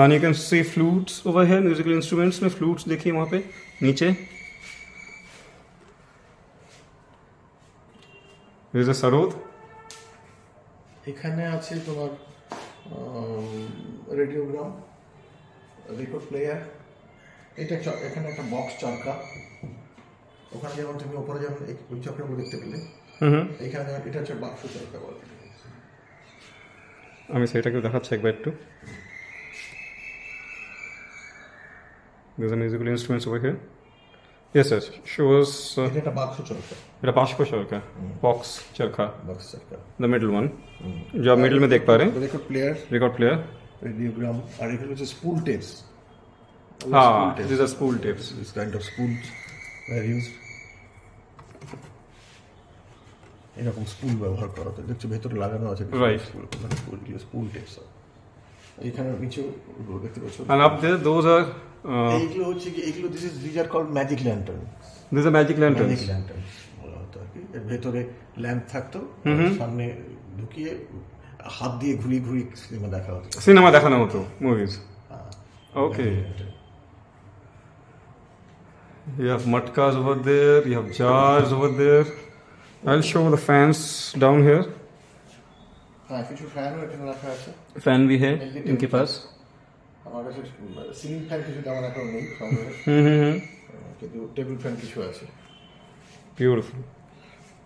and you can see flutes over here musical instruments में flutes देखिए वहाँ पे नीचे there is a sarod এখানে আছে তোমার রেডিওগ্রাম রেকর্ড প্লেয়ার এটা এখানে একটা বক্স চরকা ওখানে যেমন তুমি ওপরে যেমন ওই চরকাগুলো দেখতে পেলে এখানে এটা হচ্ছে বাক্স চরকা বলে আমি সেটাকে দেখাচ্ছি একবার একটু There's a musical instruments over here. Yes, sir. Shows. Uh, এটা বাক্স চরকা এটা বাক্স চরকা বক্স চরকা বক্স চরকা দ্য মিডল ওয়ান जो आप मिडिल में देख पा रहे हैं record player record player radiogram और एक spool tapes Ah, these are spool tips. This kind of spools were used. এরকম স্পুল ব্যবহার করা হতো দেখছি ভেতরে লাগানো আছে স্পুল মানে স্পুল এখানে দেখতে and up there those are uh, এইগুলো হচ্ছে কি এইগুলো this is this are call magic lantern this are magic lantern magic lantern বলা হতো আর কি এর ভেতরে ল্যাম্প থাকতো সামনে ঢুকিয়ে হাত দিয়ে ঘুরিয়ে ঘুরিয়ে সিনেমা দেখা হতো সিনেমা দেখানো হতো movies okay you have matkas over there, you have jars over there. I'll show the fans down here. Fan हाँ, भी है इनके पास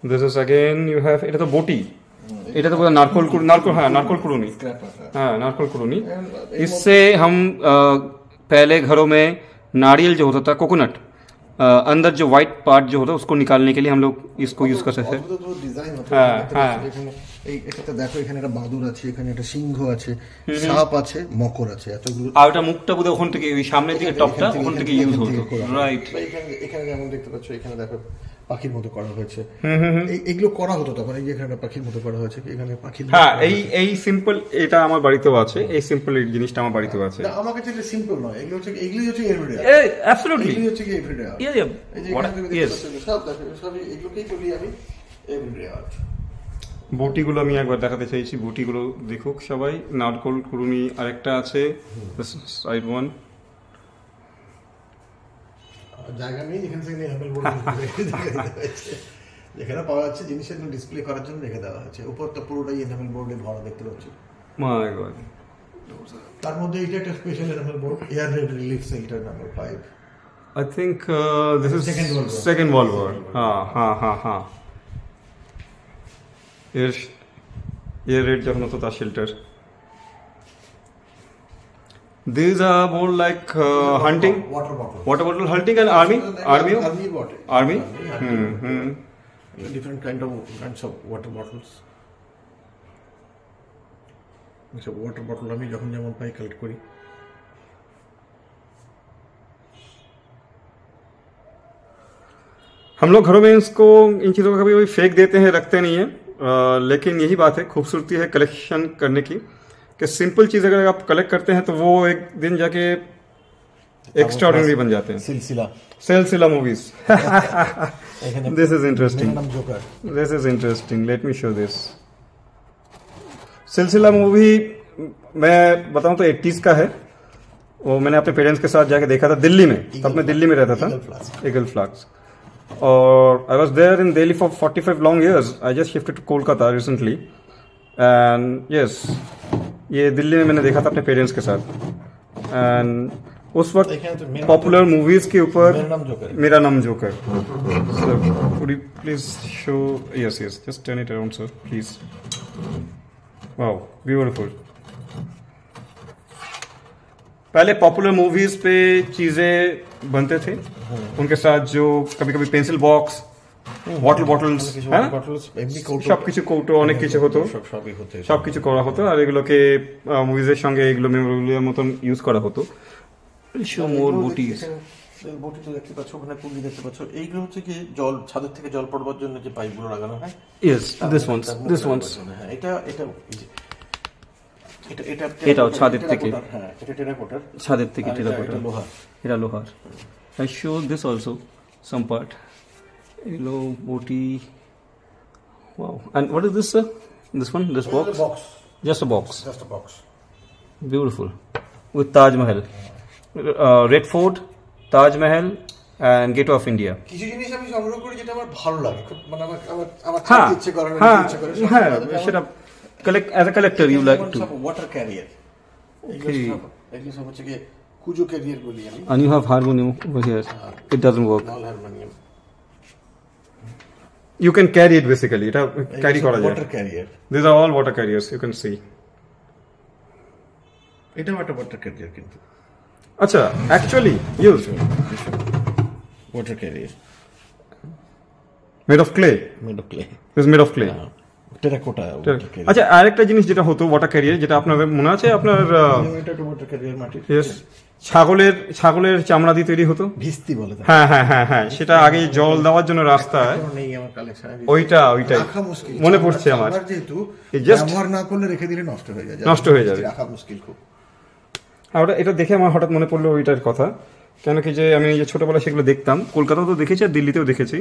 this is again you have it तो बोटी हाँ, इट तो नारकोल नारकोल हाँ, नारकोल कुड़ूनी नारकोल कुड़ूनी uh, इससे हम uh, पहले घरों में नारियल जो होता था कोकोनट अंदर जो व्हाइट पार्ट जो होता है उसको निकालने के लिए हम लोग इसको यूज कर सकते हैं এটা দেখো এখানে একটা বাদুর আছে এখানে একটা সিংহ আছে সাপ আছে মকর আছে এতগুলো আর ওটা মুখটা বোধহয় ওখান থেকে ওই সামনের দিকে টপটা ওখান থেকে ইউজ হতো রাইট এখানে যেমন দেখতে পাচ্ছ এখানে দেখো পাখির মতো করা হয়েছে করা হতো তখন এই এখানে পাখির মতো করা হয়েছে এখানে হ্যাঁ এই এই সিম্পল এটা আমার বাড়িতেও আছে এই সিম্পল জিনিসটা আমার বাড়িতেও আছে আমার কাছে এটা সিম্পল নয় এগুলো হচ্ছে হচ্ছে এভরিডে অ্যাবসলিউটলি হচ্ছে এভরিডে ইয়া ইয়া সব সব এগুলোকেই আমি এভরিডে আর্ট বটিগুলো আমি একবার দেখাতে চাইছি বটিগুলো দেখুক সবাই নারকোল কুরুমি আরেকটা আছে সাইড ওয়ান জায়গা নেই যেখানে সেখানে হ্যান্ডেল বোর্ড যেখানে পাওয়া যাচ্ছে জিনিস একদম ডিসপ্লে করার জন্য রেখে দেওয়া হয়েছে উপর তো পুরোটাই এনামেল বোর্ডে ভরা দেখতে পাচ্ছি তার মধ্যে এটা একটা special enamel board air raid relief centre number 5 I think this is second world second world war হ্যাঁ হ্যাঁ হ্যাঁ হ্যাঁ এর এয়ার রেড যখন হতো তার shelter These are more like uh, hunting. Water bottle. Water bottle hunting and army. Army. Army water. Army. Hmm. hmm. Different kind of kinds of water bottles. এসব water bottle আমি যখন যেমন পাই collect করি हम लोग घरों में इसको इन चीज़ों को कभी फेंक देते हैं रखते नहीं हैं लेकिन यही बात है खूबसूरती है कलेक्शन करने की कि सिंपल चीज़ अगर आप कलेक्ट करते हैं तो वो एक दिन जाके एक्स्ट्रॉर्डिनरी हाँ, बन जाते हैं Silsila Silsila movies this is interesting this is interesting let me show this Silsila movie मैं बताऊं तो एट्टीज का है वो मैंने अपने पेरेंट्स के साथ जाके देखा था दिल्ली में तब मैं दिल्ली में रहता था एगल फ्लाक्स और I was there in Delhi for forty five long years I just shifted to Kolkata recently and yes ये दिल्ली में मैंने देखा था अपने पेरेंट्स के साथ एंड उस वक्त पॉपुलर तो मूवीज के ऊपर Mera Naam Joker sir could please show yes yes just turn it around sir please wow beautiful पहले पॉपुलर मूवीज पे चीजें बनते थे हाँ। उनके साथ जो कभी कभी पेंसिल बॉक्स বটল বটলস হ্যাঁ কৌটো অনেক কিছু হতো করা হতো আর এগুলোকে মুভিজের সঙ্গে এগুলো মতন ইউজ করা হতো হ্যাঁ, মোর বুটিস লাগানো দিস ওয়ান্স দিস ওয়ান্স এটা এটা এটা এটাও ছাদের থেকে হ্যাঁ এটা টেরাকোটার ছাদের থেকে টেরাকোটার এটা লোহার this also Hello, Moti. Wow. And what is this, sir? This one? This box? Just a box. Just a box. Just a box. Beautiful. With Taj Mahal. Uh, Red Fort, Taj Mahal, and Gate of India. কিছু জিনিস আমি সংগ্রহ করি যেটা আমার ভালো লাগে খুব and you have harmonium over here it doesn't work all harmonium you can carry it basically. It have, it carry করা যায়. Water carrier. These are all water carriers. You can see. এটা একটা water carrier কিন্তু। আচ্ছা, actually, use. Water carrier. Made of clay. Made of clay. It's made of clay. Terracotta আচ্ছা আরেকটা জিনিস যেটা হতো ওয়াটার ক্যারিয়ার যেটা আপনার মনে আছে আপনার এটা ওয়াটার ক্যারিয়ার মাটির ছাগলের ছাগলের চামড়া দিয়ে তৈরি হতো ভিস্তি বলে হ্যাঁ হ্যাঁ হ্যাঁ হ্যাঁ সেটা আগে জল দেওয়ার জন্য রাস্তা ওইটা ওইটাই মনে পড়ছে আমার যেহেতু ব্যবহার না করলে রেখে দিলে নষ্ট হয়ে যাবে নষ্ট হয়ে যাবে রাখা মুশকিল খুব আর এটা দেখে আমার হঠাৎ মনে পড়লো ওইটার কথা কেন কি যে আমি যে ছোটবেলায় সেগুলো দেখতাম কলকাতাও তো দেখেছি আর দিল্লিতেও দেখেছি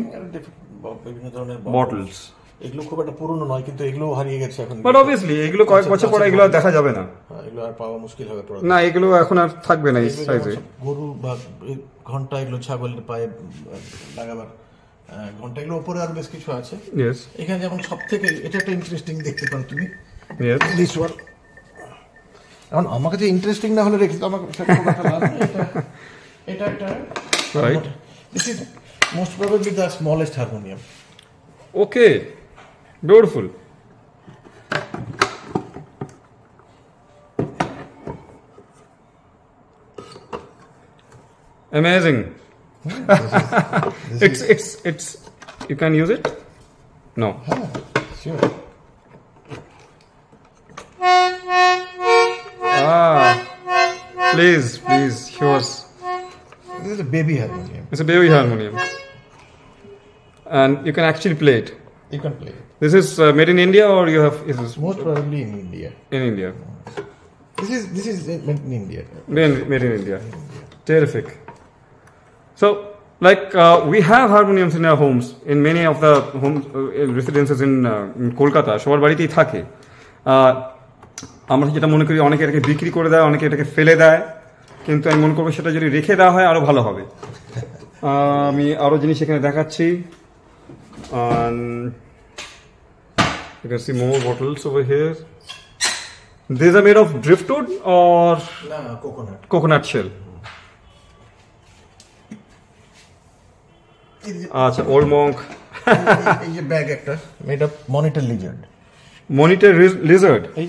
বিভিন্ন ধরনের বটলস এগুলো খুব একটা পুরনো নয় কিন্তু এগুলো হারিয়ে গেছে এখন বাট অবভিয়াসলি এগুলো কয়েক বছর পরে এগুলো দেখা যাবে না হ্যাঁ, এগুলো আর পাওয়া মুশকিল হবে না এগুলো এখন আর থাকবে না এই সাইজে গরু বা ঘন্টা এগুলো ছাগলের পায়ে লাগাবার ঘন্টা এগুলো উপরে আর বেশ কিছু আছে ইয়েস এখানে যেমন সবথেকে এটা একটা ইন্টারেস্টিং দেখতে পারো তুমি দিস ওয়ান এখন আমাকে যে ইন্টারেস্টিং না হলে রেখে আমার এটা একটা right this is most probably the smallest harmonium okay Beautiful. Amazing. Yeah, this is, this it's is... it's it's you can use it? No. Ah, sure. Ah. Please, please, yours. This is a baby harmonium. It's a baby harmonium. And you can actually play it. You can play it. This is uh, made in India, or you have? Is this most probably in India. In India. This is this is in, made in India. Made in, made in India. India. Terrific. So, like uh, we have harmoniums in our homes, in many of the homes uh, residences in, uh, in Kolkata, সবার বাড়িতেই থাকে আমরা যেটা মনে করি অনেকে এটাকে বিক্রি করে দেয় অনেকে এটাকে ফেলে দেয় কিন্তু আমি মনে করবো সেটা যদি রেখে দেওয়া হয় আরো ভালো হবে আমি আরো জিনিস এখানে দেখাচ্ছি and you can see more bottles over here these are made of driftwood or no, no, coconut coconut shell আচ্ছা old old monk. a bag actor made of monetary legend. Monitor lizard. Oh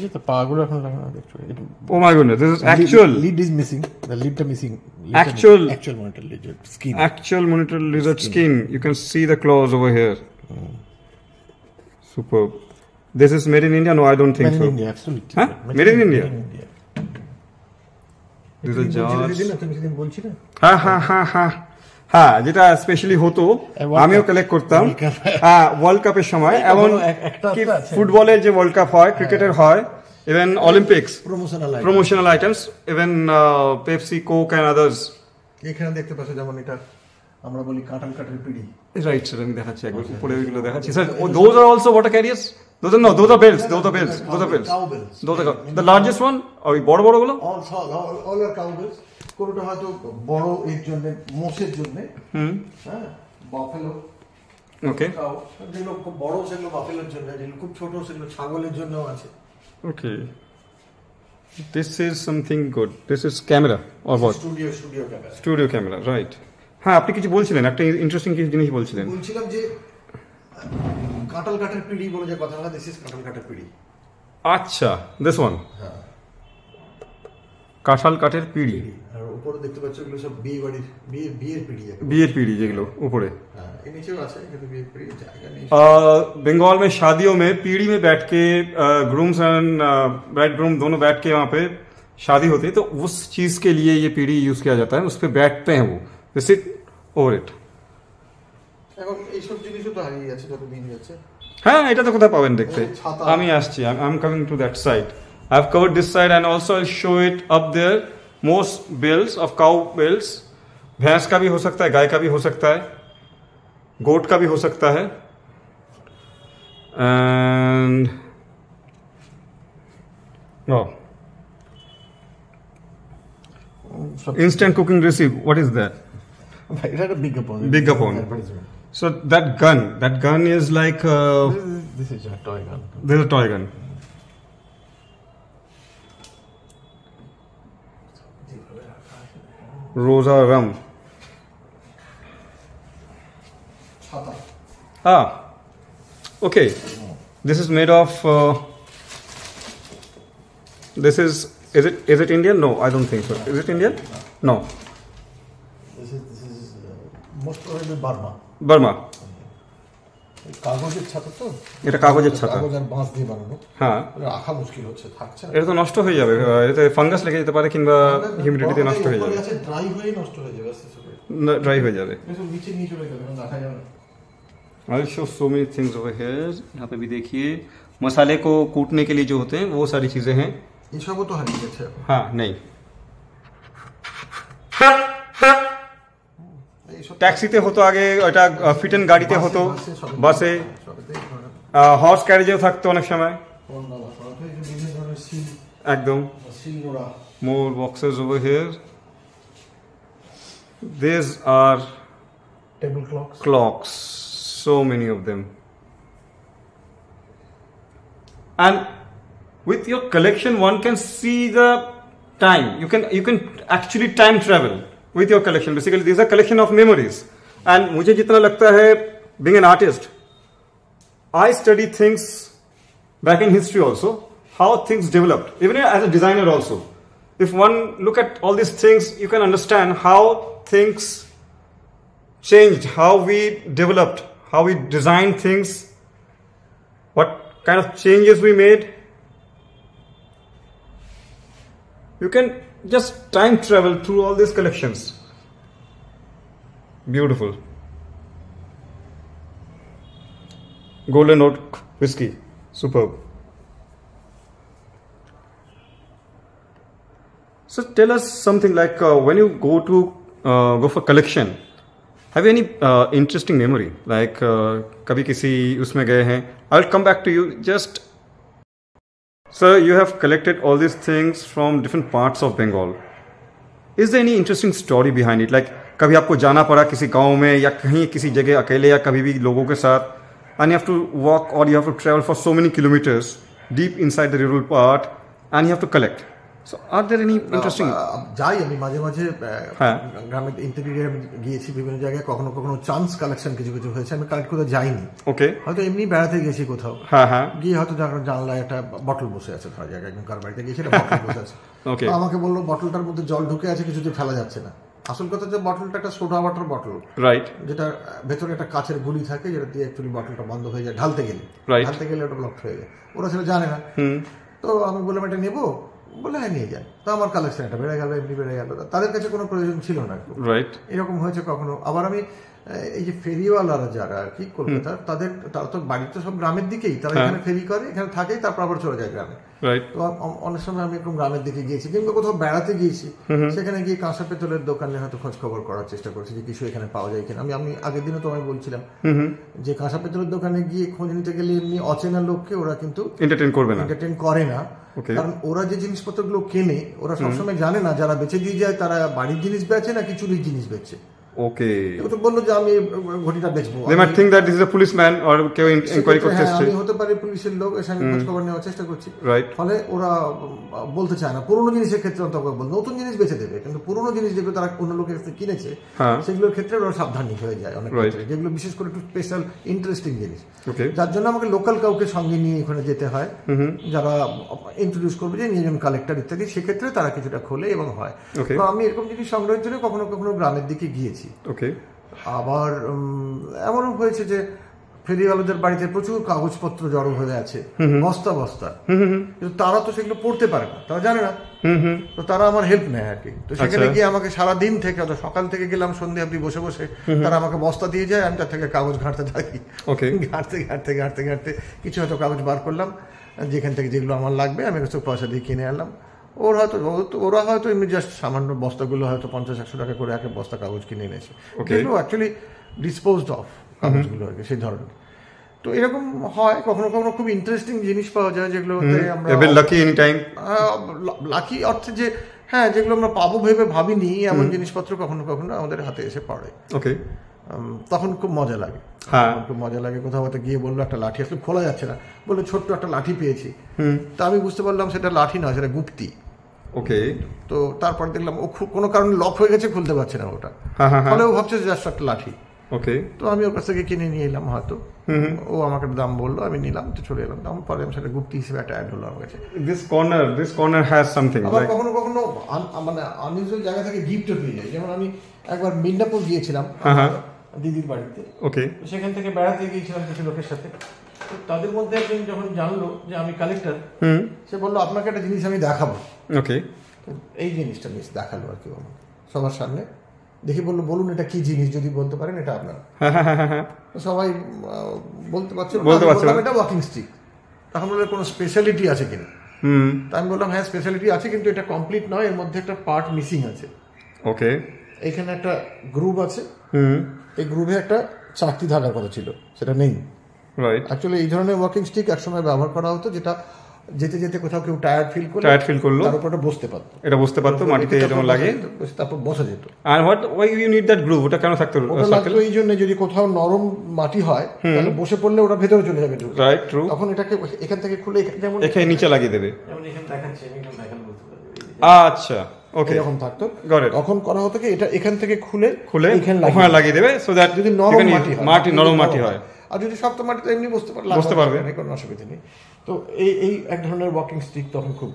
my goodness! This is actual. Oh my goodness this is actual lid is Actual. The লিডটা lizard skin Actual monitor lizard skin you can see the claws over here superb this is made in India no I don't think made so made in India absolutely huh? made in India These are jars. হ্যাঁ হ্যাঁ হ্যাঁ হ্যাঁ হ্যাঁ যেটা specially হতো আমিও collect করতাম হ্যাঁ ওয়ার্ল্ড কাপের সময় এমন ফুটবলের যে ওয়ার্ল্ড কাপ হয় ক্রিকেটের হ্যাঁ। হয় even Olympics promotional items even Pepsi Coke and others এখানে দেখতে পাচ্ছ যেমন এটা আমরা বলি কাঁঠাল কাঁঠাল পিড়ি রাইট স্যার আমি দেখাচ্ছি একবার আচ্ছা, উপরে আচ্ছা। ওইগুলো দেখাচ্ছি sir those are also water carriers Those are no, those are bells. Those are bells. Those are bells. Cow bells. Those are cow. The largest one. ওই বড় বড় গুলো? All all are cow bells. কোনটা হয়তো বড় এর জন্য মোষের জন্য হুম হ্যাঁ বাফেলো ওকে যেগুলো খুব বড় সেগুলো বাফেলোর জন্য যেগুলো খুব ছোট সেগুলো ছাগলের জন্য আছে ওকে This is something good. This is camera or what? Studio, studio camera. Studio camera, right. হ্যাঁ আপনি কিছু বলছিলেন একটা ইন্টারেস্টিং কিছু জিনিস বলছিলেন বলছিলাম যে কাটল কাটার পিড়ি বলে যে কথাটা দিস ইজ কাটল কাটার পিড়ি আচ্ছা দিস ওয়ান হ্যাঁ কাঁঠাল কাঠের পিড়ি আর উপরে দেখতে পাচ্ছ এগুলো সব বিয়ে বাড়ির বিয়ে বিয়ের পিড়ি আছে বিয়ের পিড়ি যেগুলো উপরে হ্যাঁ এই নিচেও আছে পিড়ি জায়গা নেই বেঙ্গল মে শাদিও মে পিড়ি মে बैठ কে গ্রুমস এন্ড ব্রাইড গ্রুম দোনো बैठ কে ওয়াহ পে शादी होती है तो उस चीज के लिए ये पीढ़ी यूज किया जाता है उस पर बैठते हैं वो दिस इट ओवर इट এখন এই সব জিনিসও তো হারিয়ে যাচ্ছে যত দিন যাচ্ছে হ্যাঁ এটা তো কোথায় পাবেন দেখতে আমি আসছি I am coming to that side I have covered this side and also I show it up there most bills of cow bills भैंस का भी हो सकता है गाय का भी हो सकता है गोट का भी हो सकता है and instant cooking recipe what is that Right, is that a big opponent. Big So that gun, that gun is like a. Uh, this is, a toy gun. This is a toy gun. Rosa Rum. Ah, okay. This is made of. Uh, this is is it is it Indian? No, I don't think so. Is it Indian? No. This is this is uh, most probably Burma. Burma কাগজের ছাতা তো এটা কাগজের ছাতা কাগজ আর বাঁশ দিয়ে বানানো হ্যাঁ রাখা মুশকিল হচ্ছে থাকছে এটা তো নষ্ট হয়ে যাবে এটা ফাঙ্গাস লেগে যেতে পারে কিংবা হিউমিডিটিতে নষ্ট হয়ে যাবে ড্রাই হয়ে নষ্ট হয়ে যাবে না ড্রাই হয়ে যাবে নিচে নিয়ে চলে যাবে দেখা যাবে यहाँ पे भी देखिए मसाले को कूटने के लिए जो होते हैं वो सारी चीजें हैं इन तो हरी हाँ नहीं ট্যাক্সিতে হতো আগে ওটা ফিট অ্যান্ড গাড়িতে হতো বাসে হর্স ক্যারেজেও থাকতো অনেক সময় একদম more boxes over here this are table clocks clocks so many of them and with your collection one can see the time you can you can actually time travel with your collection basically this a collection of memories and मुझे जितना लगता है being an artist I study things back in history also how things developed even as a designer also if one look at all this things you can understand how things change how we developed how we design things what kind of changes we made you can just time travel through all these collections beautiful golden oak whiskey superb so tell us something like uh, when you go to uh, go for collection have you any uh, interesting memory like uh, kabhi kisi usme gaye hain i'll come back to you just so you have collected all these things from different parts of Bengal. Is there any interesting story behind it? Like, कभी आपको जाना पड़ा किसी गांव में या कहीं किसी जगह अकेले या कभी भी लोगों के साथ and you have to walk और you have to travel for so many kilometers deep inside the rural part and you have to collect যাই আমি মাঝে মাঝে হ্যাঁ। গ্রামে ইন্টেরিয়ার গিয়েছি বিভিন্ন জায়গায় কখনো কখনো চান্স কালেকশন কিছু কিছু হয়েছে আমি কালেক্ট করতে যাইনি ওকে হয়তো এমনি বেড়াতে গেছি কোথাও হ্যাঁ, হ্যাঁ। গিয়ে হয়তো জানলায় একটা বটল বসে আছে ধরা জায়গায় কার বাড়িতে গিয়েছি বসে আছে আমাকে বললো বটলটার মধ্যে জল ঢুকে আছে কিছুতে ফেলা যাচ্ছে না আসল কথা যে বটলটা একটা সোডা ওয়াটার বটল রাইট যেটা ভেতরে একটা কাঁচের গুলি থাকে যেটা দিয়ে একচুয়ালি বটলটা বন্ধ হয়ে যায় ঢালতে গেলে ঢালতে গেলে ওটা ব্লক হয়ে যায় ওরা সেটা জানে না তো আমি বললাম এটা নেবো বলে হ্যাঁ নিয়ে যান তো আমার কালেকশন এটা বেড়ে গেল এমনি বেড়ে গেল তাদের কাছে কোনো প্রয়োজন ছিল না রাইট এরকম হয়েছে কখনো আবার আমি এই যে ফেরিওয়ালারা যারা আর কি কলকাতার তাদের তারা তো বাড়ি তো সব গ্রামের দিকেই তারা হ্যাঁ। এখানে ফেরি করে এখানে থাকে তারপর আবার চলে যায় গ্রামে অনেক সময় আমি এরকম গ্রামের দিকে গিয়েছি কিংবা কোথাও বেড়াতে গিয়েছি সেখানে গিয়ে কাঁসা পেতলের দোকানে হয়তো খোঁজ খবর করার চেষ্টা করেছি যে কিছু এখানে পাওয়া যায় কিনা আমি আমি আগের দিনও তোমায় বলছিলাম যে কাঁসা পেতলের দোকানে গিয়ে খোঁজ নিতে গেলে এমনি অচেনা লোককে ওরা কিন্তু এন্টারটেন করে না কারণ ওরা যে জিনিসপত্রগুলো কেনে ওরা সবসময় জানে না যারা বেচে দিয়ে যায় তারা বাড়ির জিনিস বেচে নাকি চুরির জিনিস বেচে ওকে তো বললো যে আমি ঘটিটা বেচবো they that is a policeman or কেউ ইনকোয়ারি করতে হ্যাঁ, আমি হতে পারে পুলিশের লোক এসে আমি নেওয়ার চেষ্টা করছি রাইট ফলে ওরা বলতে চায় না পুরনো জিনিসের ক্ষেত্রে অন্তত বল নতুন জিনিস বেচে দেবে কিন্তু পুরনো জিনিস যেগুলো তারা লোকের কাছে কিনেছে হ্যাঁ। সেগুলোর ক্ষেত্রে ওরা সাবধানী হয়ে যায় অনেক ক্ষেত্রে যেগুলো বিশেষ করে একটু স্পেশাল ইন্টারেস্টিং জিনিস যার জন্য আমাকে লোকাল কাউকে সঙ্গে নিয়ে এখানে যেতে হয় যারা ইন্ট্রোডিউস করবে যে নিয়োজন কালেক্টর ইত্যাদি সেক্ষেত্রে তারা কিছুটা খোলে এবং হয় তো আমি এরকম জিনিস সংগ্রহের জন্য কখনো কখনো গ্রামের দিকে গিয়েছি ওকে আবার এমনও হয়েছে যে ফেরিওয়ালাদের বাড়িতে প্রচুর কাগজপত্র জড়ো হয়ে আছে বস্তা বস্তা কিন্তু তারা তো সেগুলো পড়তে পারে না তারা জানে না তো তারা আমার হেল্প নেয় আর কি তো আচ্ছা। সেখানে গিয়ে আমাকে সারা দিন থেকে অত সকাল থেকে গেলাম সন্ধে অব্দি বসে বসে তারা আমাকে বস্তা দিয়ে যায় আমি তার থেকে কাগজ ঘাঁটতে থাকি ওকে ঘাঁটতে ঘাঁটতে ঘাঁটতে ঘাঁটতে কিছু হয়তো কাগজ বার করলাম যেখান থেকে যেগুলো আমার লাগবে আমি কিছু পয়সা দিয়ে কিনে আনলাম ওর হয়তো ওরা হয়তো এমনি জাস্ট সামান্য বস্তাগুলো হয়তো পঞ্চাশ একশো টাকা করে এক বস্তা কাগজ কিনে এনেছে অ্যাকচুয়ালি ডিসপোজড অফ কাগজগুলো আর কি সেই ধরনের তো এরকম হয় কখনো কখনো খুব ইন্টারেস্টিং জিনিস পাওয়া যায় যেগুলো লাকি অর্থে যে হ্যাঁ যেগুলো আমরা পাবো ভেবে ভাবিনি এমন জিনিসপত্র কখনো কখনো আমাদের হাতে এসে পড়ে ওকে তখন খুব মজা লাগে হ্যাঁ খুব মজা লাগে কোথাও হয়তো গিয়ে বললো একটা লাঠি আসলে খোলা যাচ্ছে না বললো ছোট্ট একটা লাঠি পেয়েছি তা আমি বুঝতে পারলাম সেটা লাঠি নয় সেটা গুপ্তি ওকে তো তারপর দেখলাম ও কোনো কারণে লক হয়ে গেছে খুলতে পারছে না ওটা হ্যাঁ, হ্যাঁ, হ্যাঁ। ফলে ও ভাবছে যে জাস্ট একটা লাঠি ওকে তো আমি ওর কাছ থেকে কিনে নিয়ে এলাম হয়তো ও আমাকে দাম বললো আমি নিলাম তো চলে এলাম দাম পরে আমি সেটা গুপ্তি হিসেবে একটা অ্যাড হলো আমার কাছে this corner this corner has something আবার কখনো কখনো মানে আনইউজুয়াল জায়গা থেকে গিফট হয়ে যায় যেমন আমি একবার মিন্ডাপুর গিয়েছিলাম দিদির বাড়িতে ওকে সেখান থেকে বেড়াতে গিয়েছিলাম কিছু লোকের সাথে তাদের মধ্যে একজন যখন জানলো যে আমি কালেক্টর সে বললো আপনাকে একটা জিনিস আমি দেখাবো ওকে এই জিনিসটা বেশ দেখালো আর কি আমাকে সবার সামনে দেখি বললো বলুন এটা কি জিনিস যদি বলতে পারেন এটা আপনার হ্যাঁ, হ্যাঁ, হ্যাঁ, সবাই বলতে পারছে বলতে পারছে এটা ওয়াকিং স্টিক তখন বললো কোনো স্পেশালিটি আছে কিনা তা আমি বললাম হ্যাঁ স্পেশালিটি আছে কিন্তু এটা কমপ্লিট নয় এর মধ্যে একটা পার্ট মিসিং আছে ওকে এখানে একটা গ্রুপ আছে এই গ্রুপে একটা চাকরি থাকার কথা ছিল সেটা নেই অ্যাকচুয়ালি এই ধরনের ওয়াকিং স্টিক একসময় ব্যবহার করা হতো যেটা যেতে যেতে কোথাও কেউ টায়ার্ড ফিল করলো টায়ার্ড ফিল করলো তার উপরে বসতে পারতো এটা বসতে পারতো মাটিতে যেমন লাগে তারপর বসা যেত আর what why you need that groove ওটা কেন থাকতো ওটা লাগলো এই জন্য যদি কোথাও নরম মাটি হয় তাহলে বসে পড়লে ওটা ভেতরে চলে যাবে রাইট ট্রু তখন এটাকে এখান থেকে খুলে যেমন এখানে নিচে লাগিয়ে দেবে যেমন এখানে দেখাচ্ছি আমি একদম দেখাল আচ্ছা ওকে এরকম থাকতো তখন করা হতো কি এটা এখান থেকে খুলে খুলে এখানে লাগিয়ে দেবে সো দ্যাট যদি নরম মাটি হয় মাটি নরম মাটি হয় আর যদি শক্ত মাটিতে এমনি বসতে বসতে পারবে কোনো অসুবিধা নেই তো এই এই এক ধরনের ওয়াকিং স্টিক তখন খুব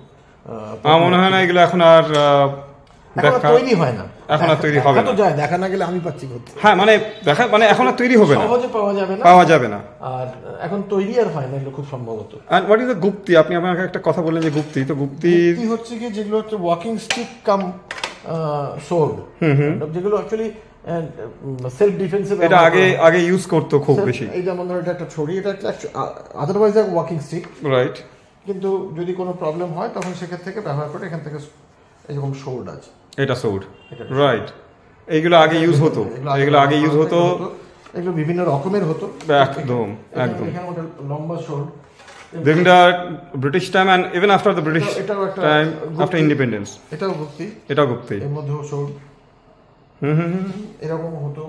মনে হয় না এগুলো এখন আর না গেলে আমি পাচ্ছি হ্যাঁ মানে দেখা মানে এখন আর তৈরি হবে না পাওয়া যাবে পাওয়া যাবে না আর এখন তৈরি আর হয় না এগুলো খুব সম্ভবত গুপ্তি আপনি একটা কথা বললেন যে গুপ্তি তো গুপ্তি হচ্ছে কি যেগুলো হচ্ছে ওয়াকিং স্টিক সোল যেগুলো সেলফ ডিফেন্সিভ um, এটা আগে আগে ইউজ করতো খুব বেশি এই যেমন ধরো এটা একটা ছড়ি এটা একটা আদারওয়াইজ এক ওয়াকিং স্টিক রাইট কিন্তু যদি কোনো প্রবলেম হয় তখন সেক্ষেত্রে থেকে ব্যবহার করে এখান থেকে এরকম সোর্ড আছে এটা সোর্ড রাইট এইগুলো আগে ইউজ হতো এগুলো আগে ইউজ হতো এগুলো বিভিন্ন রকমের হতো একদম একদম লম্বা sword During the British time and even after the British time, after independence. এটাও গুপ্তি এটাও গুপ্তি এর মধ্যেও এরকম হতো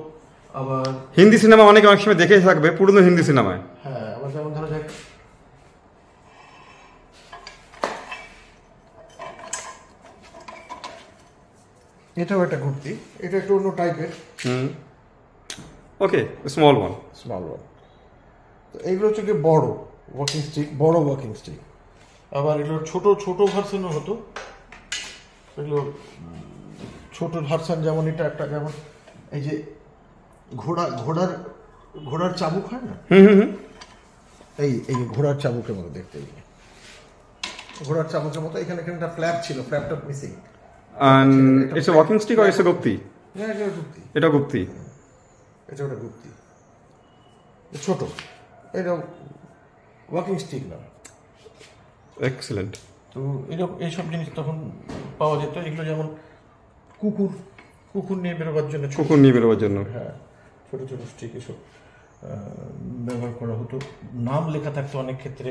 আবার হিন্দি সিনেমা অনেকে অনেক সময় দেখেই থাকবে পুরনো হিন্দি সিনেমায় হ্যাঁ আবার যেমন ধরো যাক এটাও একটা ঘুরতি এটা একটু অন্য টাইপের hmm okay small one small one তো এগুলো হচ্ছে কি বড় ওয়াকিং স্টিক বড় ওয়াকিং স্টিক আবার এগুলো ছোট ছোট ভার্সনও হতো এগুলো ছোট ভার্সান যেমন এটা একটা যেমন এই যে ঘোড়া ঘোড়ার ঘোড়ার চাবুক হয় না এই এই যে ঘোড়ার চাবুকের মতো দেখতে ঘোড়ার চাবুকের মতো এখানে একটা ফ্ল্যাপ ছিল ফ্ল্যাপটা missing it's a walking stick or it's a গুপ্তি এটা গুপ্তি হ্যাঁ, হ্যাঁ, এটা ওটা গুপ্তি ছোট এটা ওয়াকিং স্টিক না এক্সেলেন্ট তো এরকম এইসব জিনিস তখন পাওয়া যেত এগুলো যেমন কুকুর কুকুর নিয়ে বেরোবার জন্য কুকুর নিয়ে বেরোবার জন্য হ্যাঁ ছোটো ছোটো স্টিক এসব ব্যবহার করা হতো নাম লেখা থাকতো অনেক ক্ষেত্রে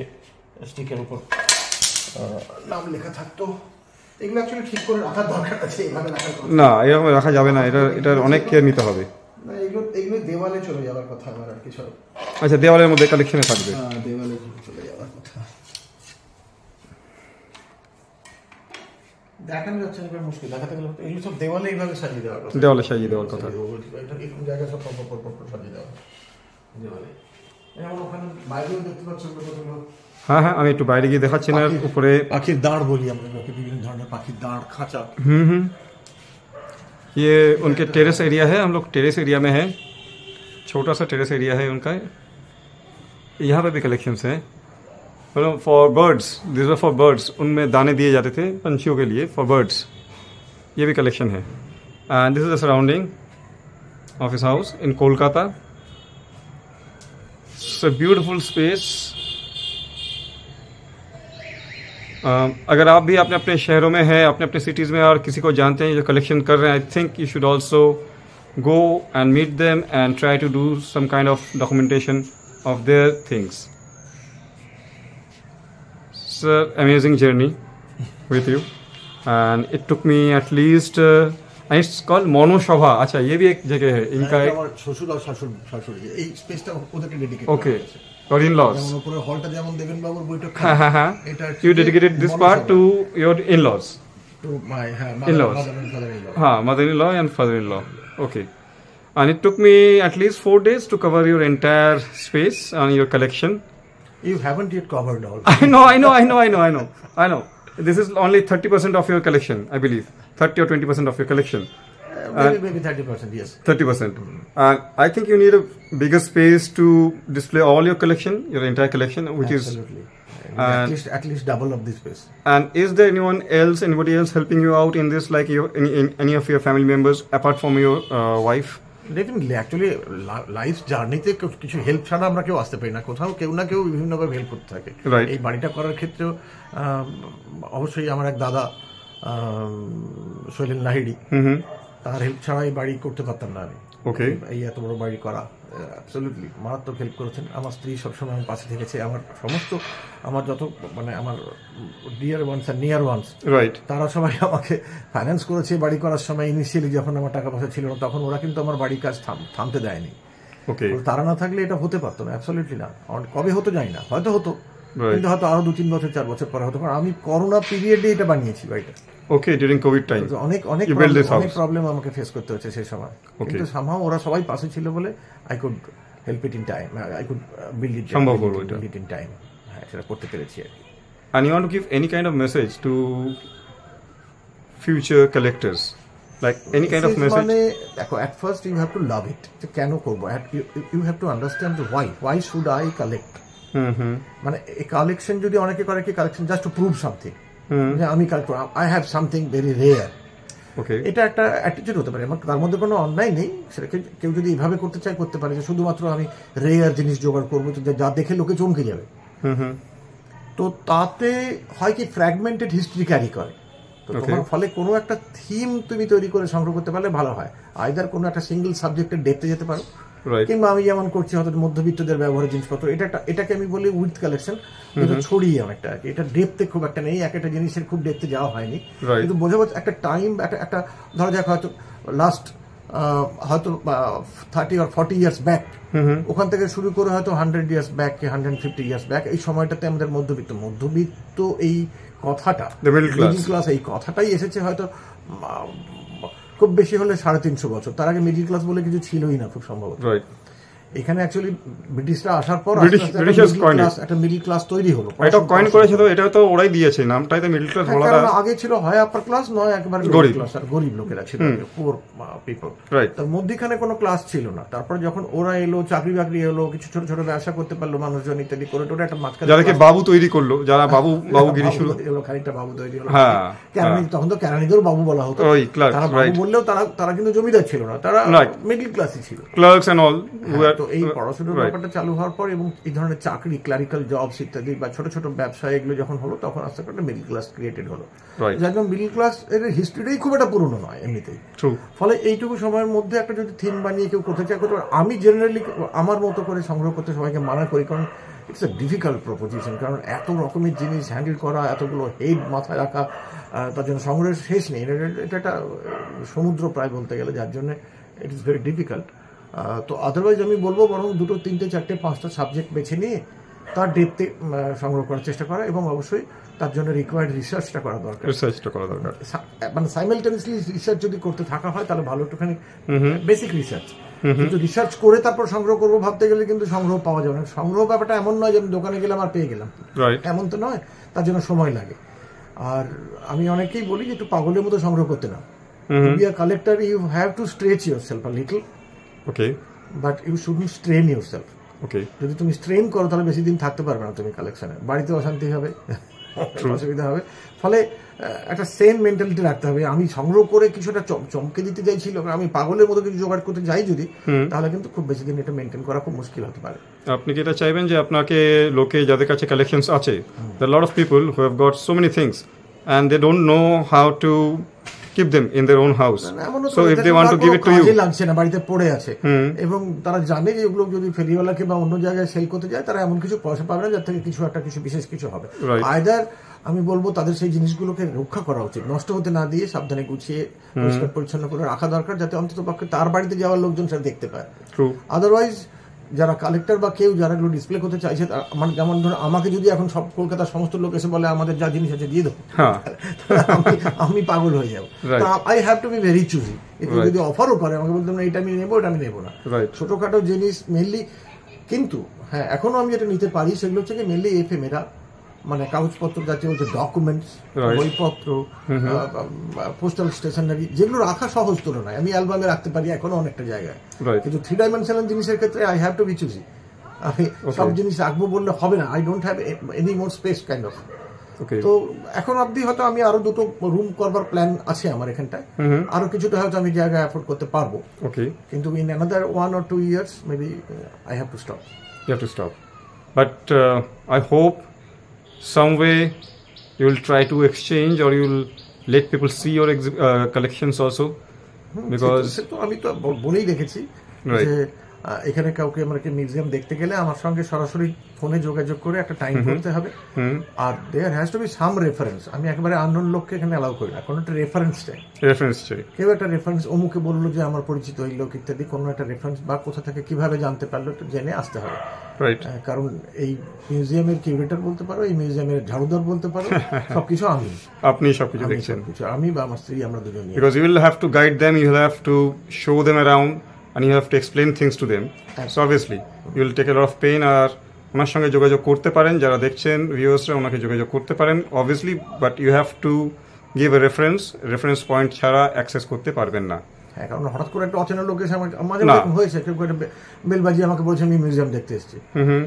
স্টিকের উপর নাম লেখা থাকতো এগুলো অ্যাকচুয়ালি ঠিক করে রাখার দরকার আছে না এরকম রাখা যাবে না এটা এটার অনেক কেয়ার নিতে হবে না এগুলো এগুলো দেওয়ালে চলে যাওয়ার কথা আমার আর কি আচ্ছা দেওয়ালের মধ্যে কালেকশনে থাকবে হ্যাঁ, দেখানো যাচ্ছে না মুশকিল দেখাতে গেলে এগুলো সব দেওয়ালে এইভাবে সাজিয়ে দেওয়ার কথা দেওয়ালে সাজিয়ে দেওয়ার কথা এরকম জায়গায় সব পর পর পর সাজিয়ে দেওয়া দেওয়ালে যেমন ওখানে বাইরেও দেখতে পাচ্ছ কতগুলো হ্যাঁ হ্যাঁ আমি একটু বাইরে গিয়ে দেখাচ্ছি না উপরে পাখির দাঁড় বলি আমরা লোকে বিভিন্ন ধরনের পাখির দাঁড় খাঁচা হুম হুম ये उनके टेरेस एरिया है हम लोग टेरेस एरिया में हैं छोटा सा टेरेस एरिया है उनका यहाँ पे भी कलेक्शंस हैं मतलब for birds this were for birds उनमें दाने दिए जाते थे पंछियों के लिए फॉर बर्ड्स ये भी कलेक्शन है and this is the surrounding office house in Kolkata it's beautiful space अगर आप भी अपने अपने शहरों में हैं अपने अपने सिटीज़ में और किसी को जानते हैं जो कलेक्शन कर रहे हैं I think you should also go and meet them and try to do some kind of documentation of their things an amazing journey with you. And it took me at least, uh, and it's called Mono Shabha. Acha, ye bhi ek jagah hai. Inka ek... শ্বশুর আর শাশুড় শাশুড়ি এই স্পেসটা ওদেরকে dedicate Okay. Your in-laws. যেমন উপরে হলটা যেমন দেবেন বাবুর বৈঠক হ্যাঁ হ্যাঁ হ্যাঁ You dedicated this part to your in-laws. To my হ্যাঁ In-laws. হ্যাঁ mother-in-law and father-in-law. Okay. And it took me at least four days to cover your entire space and your collection. You haven't yet covered all. I know, I know, I know, I know, I know, I know. This is only 30% of your collection, I believe. 30 or 20% of your collection. Uh, maybe, uh, maybe 30%, yes. 30%. Mm. And uh, I think you need a bigger space to display all your collection, your entire collection, which Absolutely. is... Absolutely. Uh, at least at least double of this space. And is there anyone else, anybody else helping you out in this, like your, in, in any of your family members apart from your uh, wife? দেখুন actually life জার্নিতে কিছু help ছাড়া আমরা কেউ আসতে পারি না কোথাও কেউ না কেউ বিভিন্নভাবে হেল্প করতে থাকে এই বাড়িটা করার ক্ষেত্রেও অবশ্যই আমার এক দাদা শৈলেন লাহিড়ি তার হেল্প ছাড়া এই বাড়ি করতে পারতাম না আমি ওকে এই এত বড় বাড়ি করা অ্যাবসলিউটলি মারাত্মক হেল্প করেছেন আমার স্ত্রী সবসময় আমার পাশে থেকেছে আমার সমস্ত আমার যত মানে আমার ডিয়ার ওয়ান্স আর নিয়ার ওয়ান্স রাইট তারা সবাই আমাকে ফাইন্যান্স করেছে বাড়ি করার সময় ইনিশিয়ালি যখন আমার টাকা পয়সা ছিল না তখন ওরা কিন্তু আমার বাড়ির কাজ থামতে দেয়নি ওকে তারা না থাকলে এটা হতে পারতো না অ্যাবসলিউটলি না কবে হতো জানি না হয়তো হতো কিন্তু হয়তো আরো দু তিন বছর চার বছর পরে হতো কারণ আমি করোনা পিরিয়ডে এটা বানিয়েছি বাড়িটা ওকে ডিউরিং কোভিড টাইম অনেক অনেক অনেক প্রবলেম আমাকে ফেস করতে হচ্ছে সেই সময় কিন্তু সামহাও ওরা সবাই পাশে ছিল বলে I could help it in time I could build it সম্ভব এটা ইন টাইম হ্যাঁ সেটা করতে পেরেছি আর কি and give any kind of message to future collectors মানে দেখো at first you to love it যে কেন করব you have to understand why why should i collect মানে কালেকশন যদি অনেকে করে কি collection just to prove something যে আমি কাল I have something very rare okay এটা একটা অ্যাটিটিউড হতে পারে তার মধ্যে কোনো অন্যায় নেই সেটাকে কেউ যদি এভাবে করতে চায় করতে পারে যে শুধুমাত্র আমি রেয়ার জিনিস জোগাড় করবো যা দেখে লোকে চমকে যাবে তো তাতে হয় কি ফ্র্যাগমেন্টেড হিস্ট্রি ক্যারি করে তোমার ফলে কোনো একটা থিম তুমি তৈরি করে সংগ্রহ করতে পারলে ভালো হয় আইদার কোনো একটা সিঙ্গেল সাবজেক্টের ডেপতে যেতে পারো কিংবা আমি যেমন করছি হয়তো মধ্যবিত্তদের ব্যবহারের জিনিসপত্র এটা এটাকে আমি বলি উইথ কালেকশন কিন্তু ছড়িয়ে অনেকটা আর কি এটা ডেপতে খুব একটা নেই এক একটা জিনিসের খুব ডেপতে যাওয়া হয়নি কিন্তু একটা টাইম একটা একটা ধরা যাক হয়তো লাস্ট হয়তো থার্টি আর ফর্টি ইয়ার্স ব্যাক ওখান থেকে শুরু করে হয়তো hundred years back hundred fifty years back এই সময়টাতে আমাদের মধ্যবিত্ত মধ্যবিত্ত এই কথাটা ক্লাস এই কথাটাই এসেছে হয়তো খুব বেশি হলে সাড়ে তিনশো বছর তার আগে মিডিল ক্লাস বলে কিছু ছিলই না খুব সম্ভবত রাইট এখানে অ্যাকচুয়ালি ব্রিটিশরা আসার পর একটা মিডল ক্লাস তৈরি হলো এটা কয়েন করেছে তো এটা তো ওরাই দিয়েছে নামটাই তো মিডল ক্লাস বলা আগে ছিল আপার ক্লাস নয় একবার গরিব ক্লাস আর গরিব লোকেরা ছিল পিপল তার মধ্যখানে কোনো ক্লাস ছিল না তারপর যখন ওরা এলো চাকরি বাকরি এলো কিছু ছোট ছোট ব্যবসা করতে পারলো মানুষজন ইত্যাদি করে একটা মাঝখানে যাদেরকে বাবু তৈরি করলো যারা বাবু গিরি শুরু এলো খানিকটা বাবু তৈরি হলো হ্যাঁ, কেরানি হ্যাঁ। তখন তো কেরানিদেরও বাবু বলা হতো তারা বাবু বললেও তারা তারা কিন্তু জমিদার ছিল না তারা মিডল ক্লাসই ছিল ক্লার্কস এন্ড অল তো এই পড়াশোনার ব্যাপারটা চালু হওয়ার পর এবং এই ধরনের চাকরি ক্লারিক্যাল জবস ইত্যাদি বা ছোট ছোট ব্যবসা এগুলো যখন হলো তখন আস্তে করে মিডিল ক্লাস ক্রিয়েটেড হলো যার জন্য মিডিল ক্লাস এর হিস্ট্রিটাই খুব একটা পুরনো নয় এমনিতেই ফলে এইটুকু সময়ের মধ্যে একটা যদি থিম বানিয়ে কেউ কোথায় করতে আমি জেনারেলি আমার মতো করে সংগ্রহ করতে সবাইকে মানা করি কারণ ইটস এ ডিফিকাল্ট প্রপোজিশন কারণ এত রকমের জিনিস হ্যান্ডেল করা এতগুলো হেড মাথায় রাখা তার জন্য সংগ্রহের শেষ নেই এটা একটা সমুদ্র প্রায় বলতে গেলে যার জন্য ইট ইস ভেরি ডিফিকাল্ট তো আদারওয়াইজ আমি বলবো বরং দুটো তিনটে চারটে পাঁচটা সাবজেক্ট বেছে নিয়ে তার ডেপতে সংগ্রহ করার চেষ্টা করা এবং অবশ্যই তার জন্য রিকোয়ার্ড রিসার্চটা করা দরকার রিসার্চটা করা দরকার মানে সাইমেলটেনিয়াসলি রিসার্চ যদি করতে থাকা হয় তাহলে ভালো একটুখানি বেসিক রিসার্চ কিন্তু রিসার্চ করে তারপর সংগ্রহ করবো ভাবতে গেলে কিন্তু সংগ্রহ পাওয়া যাবে না সংগ্রহ ব্যাপারটা এমন নয় যে আমি দোকানে গেলাম আর পেয়ে গেলাম এমন তো নয় তার জন্য সময় লাগে আর আমি অনেকেই বলি যে একটু পাগলের মতো সংগ্রহ করতে না আর collector you have to stretch yourself little okay but you shouldn't strain yourself okay যদি তুমি স্ট্রেন করো তাহলে বেশি দিন থাকতে পারবে না তুমি কালেকশনে বাড়িতে অশান্তি হবে অসুবিধা হবে ফলে একটা সেম মেন্টালিটি রাখতে হবে আমি সংগ্রহ করে কিছুটা চমকে দিতে চাইছিল আমি পাগলের মতো কিছু জোগাড় করতে যাই যদি তাহলে কিন্তু খুব বেশি দিন এটা মেনটেন করা খুব মুশকিল হতে পারে আপনি যেটা চাইবেন যে আপনাকে লোকে যাদের কাছে কালেকশনস আছে the lot of people who have got so many things and they don't know how to keep them in their own house so if they want to give it to you কাজে লাগছে না বাড়িতে পড়ে আছে এবং তারা জানে যে এগুলো যদি ফেরিওয়ালাকে বা অন্য জায়গায় সেল করতে যায় তারা এমন কিছু পয়সা পাবে না যার থেকে কিছু একটা কিছু বিশেষ কিছু হবে আইদার আমি বলবো তাদের সেই জিনিসগুলোকে রক্ষা করা উচিত নষ্ট হতে না দিয়ে সাবধানে গুছিয়ে পরিষ্কার পরিচ্ছন্ন করে রাখা দরকার যাতে অন্তত পক্ষে তার বাড়িতে যাওয়ার লোকজন সেটা দেখতে পায় আদারওয়াইজ যারা কালেক্টর বা কেউ যারা এগুলো ডিসপ্লে করতে চাইছে আমার মানে যেমন ধরো আমাকে যদি এখন সব কলকাতার সমস্ত লোক এসে বলে আমাদের যা জিনিস আছে দিয়ে দেবো হ্যাঁ। আমি পাগল হয়ে যাবো I have to be very choosy এটা যদি অফারও করে আমাকে বলতাম না এটা আমি নেবো এটা আমি নেবো না ছোটখাটো জিনিস মেনলি কিন্তু হ্যাঁ এখনো আমি যেটা নিতে পারি সেগুলো হচ্ছে কি মেনলি এফ এম এরা মানে কাগজপত্র জাতীয় যে ডকুমেন্টস বইপত্র পোস্টাল স্টেশনারি যেগুলো রাখা সহজ তুলনায় আমি অ্যালবামে রাখতে পারি এখনো অনেকটা জায়গায় কিন্তু থ্রি ডাইমেনশনাল জিনিসের ক্ষেত্রে I have to be choosy আমি সব জিনিস রাখবো বললে হবে না I don't have any more space kind of তো এখন অবধি হয়তো আমি আরো দুটো রুম করবার প্ল্যান আছে আমার এখানটায় আরো কিছুটা হয়তো আমি জায়গা অ্যাফোর্ড করতে পারবো কিন্তু in another one or two years maybe I have to stop you have to stop but I hope some way you will try to exchange or you will let people see your uh, collections also because আমি তো বলেই দেখেছি যে এখানে কাউকে মানে museum দেখতে গেলে আমার সঙ্গে সরাসরি ফোনে যোগাযোগ করে একটা টাইম করতে হবে আর there has to be some reference আমি একবারে আননোন লোককে এখানে অ্যালাউ করি না কোনো একটা রেফারেন্স চাই রেফারেন্স চাই কেউ একটা রেফারেন্স অমুকে বললো যে আমার পরিচিত এই লোক ইত্যাদি কোনো একটা রেফারেন্স বা কোথা থেকে কিভাবে জানতে পারলো জেনে আসতে হবে কারণ এই মিউজিয়ামের কিউরেটর বলতে পারো এই মিউজিয়ামের ঝাড়ুদার বলতে পারো সবকিছু আমি আপনি সবকিছু দেখছেন আমি বা আমার স্ত্রী আমরা দুজন because you will have to guide them you have to show them around and you have to explain things to them so obviously you will take a lot of pain আর ওনার সঙ্গে যোগাযোগ করতে পারেন যারা দেখছেন ভিউয়ার্সরা ওনাকে যোগাযোগ করতে পারেন obviously but you have to give a reference reference point ছাড়া অ্যাক্সেস করতে পারবেন না হ্যাঁ কারণ হঠাৎ করে একটা অচেনা লোক এসে মাঝে হয়েছে কেউ একটা বেল বাজিয়ে আমাকে বলছে আমি মিউজিয়াম দেখতে এসেছি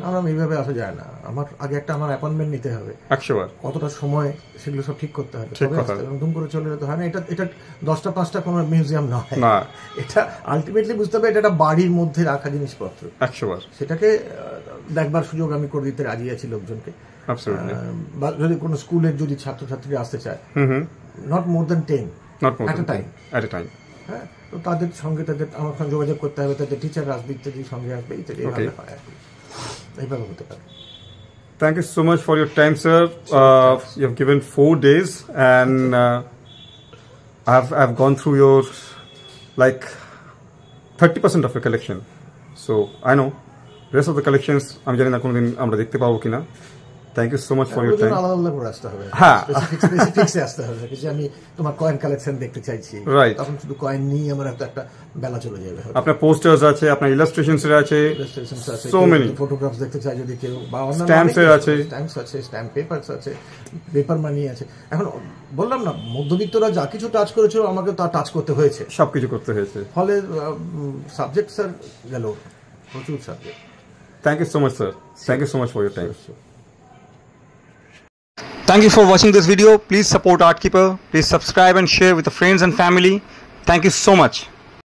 আমার এইভাবে আসা যায় না আমার আগে একটা আমার অ্যাপয়েন্টমেন্ট নিতে হবে কতটা সময় সেগুলো সব ঠিক করতে হবে ধুম করে চলে যেতে হয় না এটা এটা দশটা পাঁচটা কোনো মিউজিয়াম নয় এটা আলটিমেটলি বুঝতে হবে এটা একটা বাড়ির মধ্যে রাখা জিনিসপত্র সেটাকে দেখবার সুযোগ আমি করে দিতে রাজি আছি লোকজনকে বা যদি কোনো স্কুলের যদি ছাত্রছাত্রী আসতে চায় not more than ten at time at time হ্যাঁ তো তাদের সঙ্গে তাদের আমার সঙ্গে যোগাযোগ করতে হবে তাদের টিচার আসবে ইত্যাদি সঙ্গে আসবে ইত্যাদি এইভাবে হয় আর এইভাবে হতে পারে Thank you so much for your time, sir. Uh, you have given four days, and uh, I've I've gone through your like thirty percent of a collection so I know rest of the collections আমি জানি না কোনোদিন আমরা দেখতে পাবো কিনা thank you so much for your time আলাদা আলাদা আসতে হবে হ্যাঁ স্পেসিফিক্সে আসতে হবে আমি তোমার কয়েন কালেকশন দেখতে চাইছি রাইট তখন শুধু কয়েন নিয়ে আমার একটা একটা বেলা চলে যাবে আপনার পোস্টার্স আছে আপনার ইলাস্ট্রেশনস এর আছে সো মেনি ফটোগ্রাফস দেখতে চাই যদি কেউ বা স্ট্যাম্পস এর আছে স্ট্যাম্পস আছে স্ট্যাম্প পেপারস আছে পেপার মানি আছে এখন বললাম না মধ্যবিত্তরা যা কিছু টাচ করেছিল আমাকে তা টাচ করতে হয়েছে সবকিছু করতে হয়েছে ফলে সাবজেক্ট স্যার গেল প্রচুর subject thank you so much sir thank you so much for your time Thank you for watching this video. Please support ArtKeeper. Please subscribe and share with the friends and family. Thank you so much.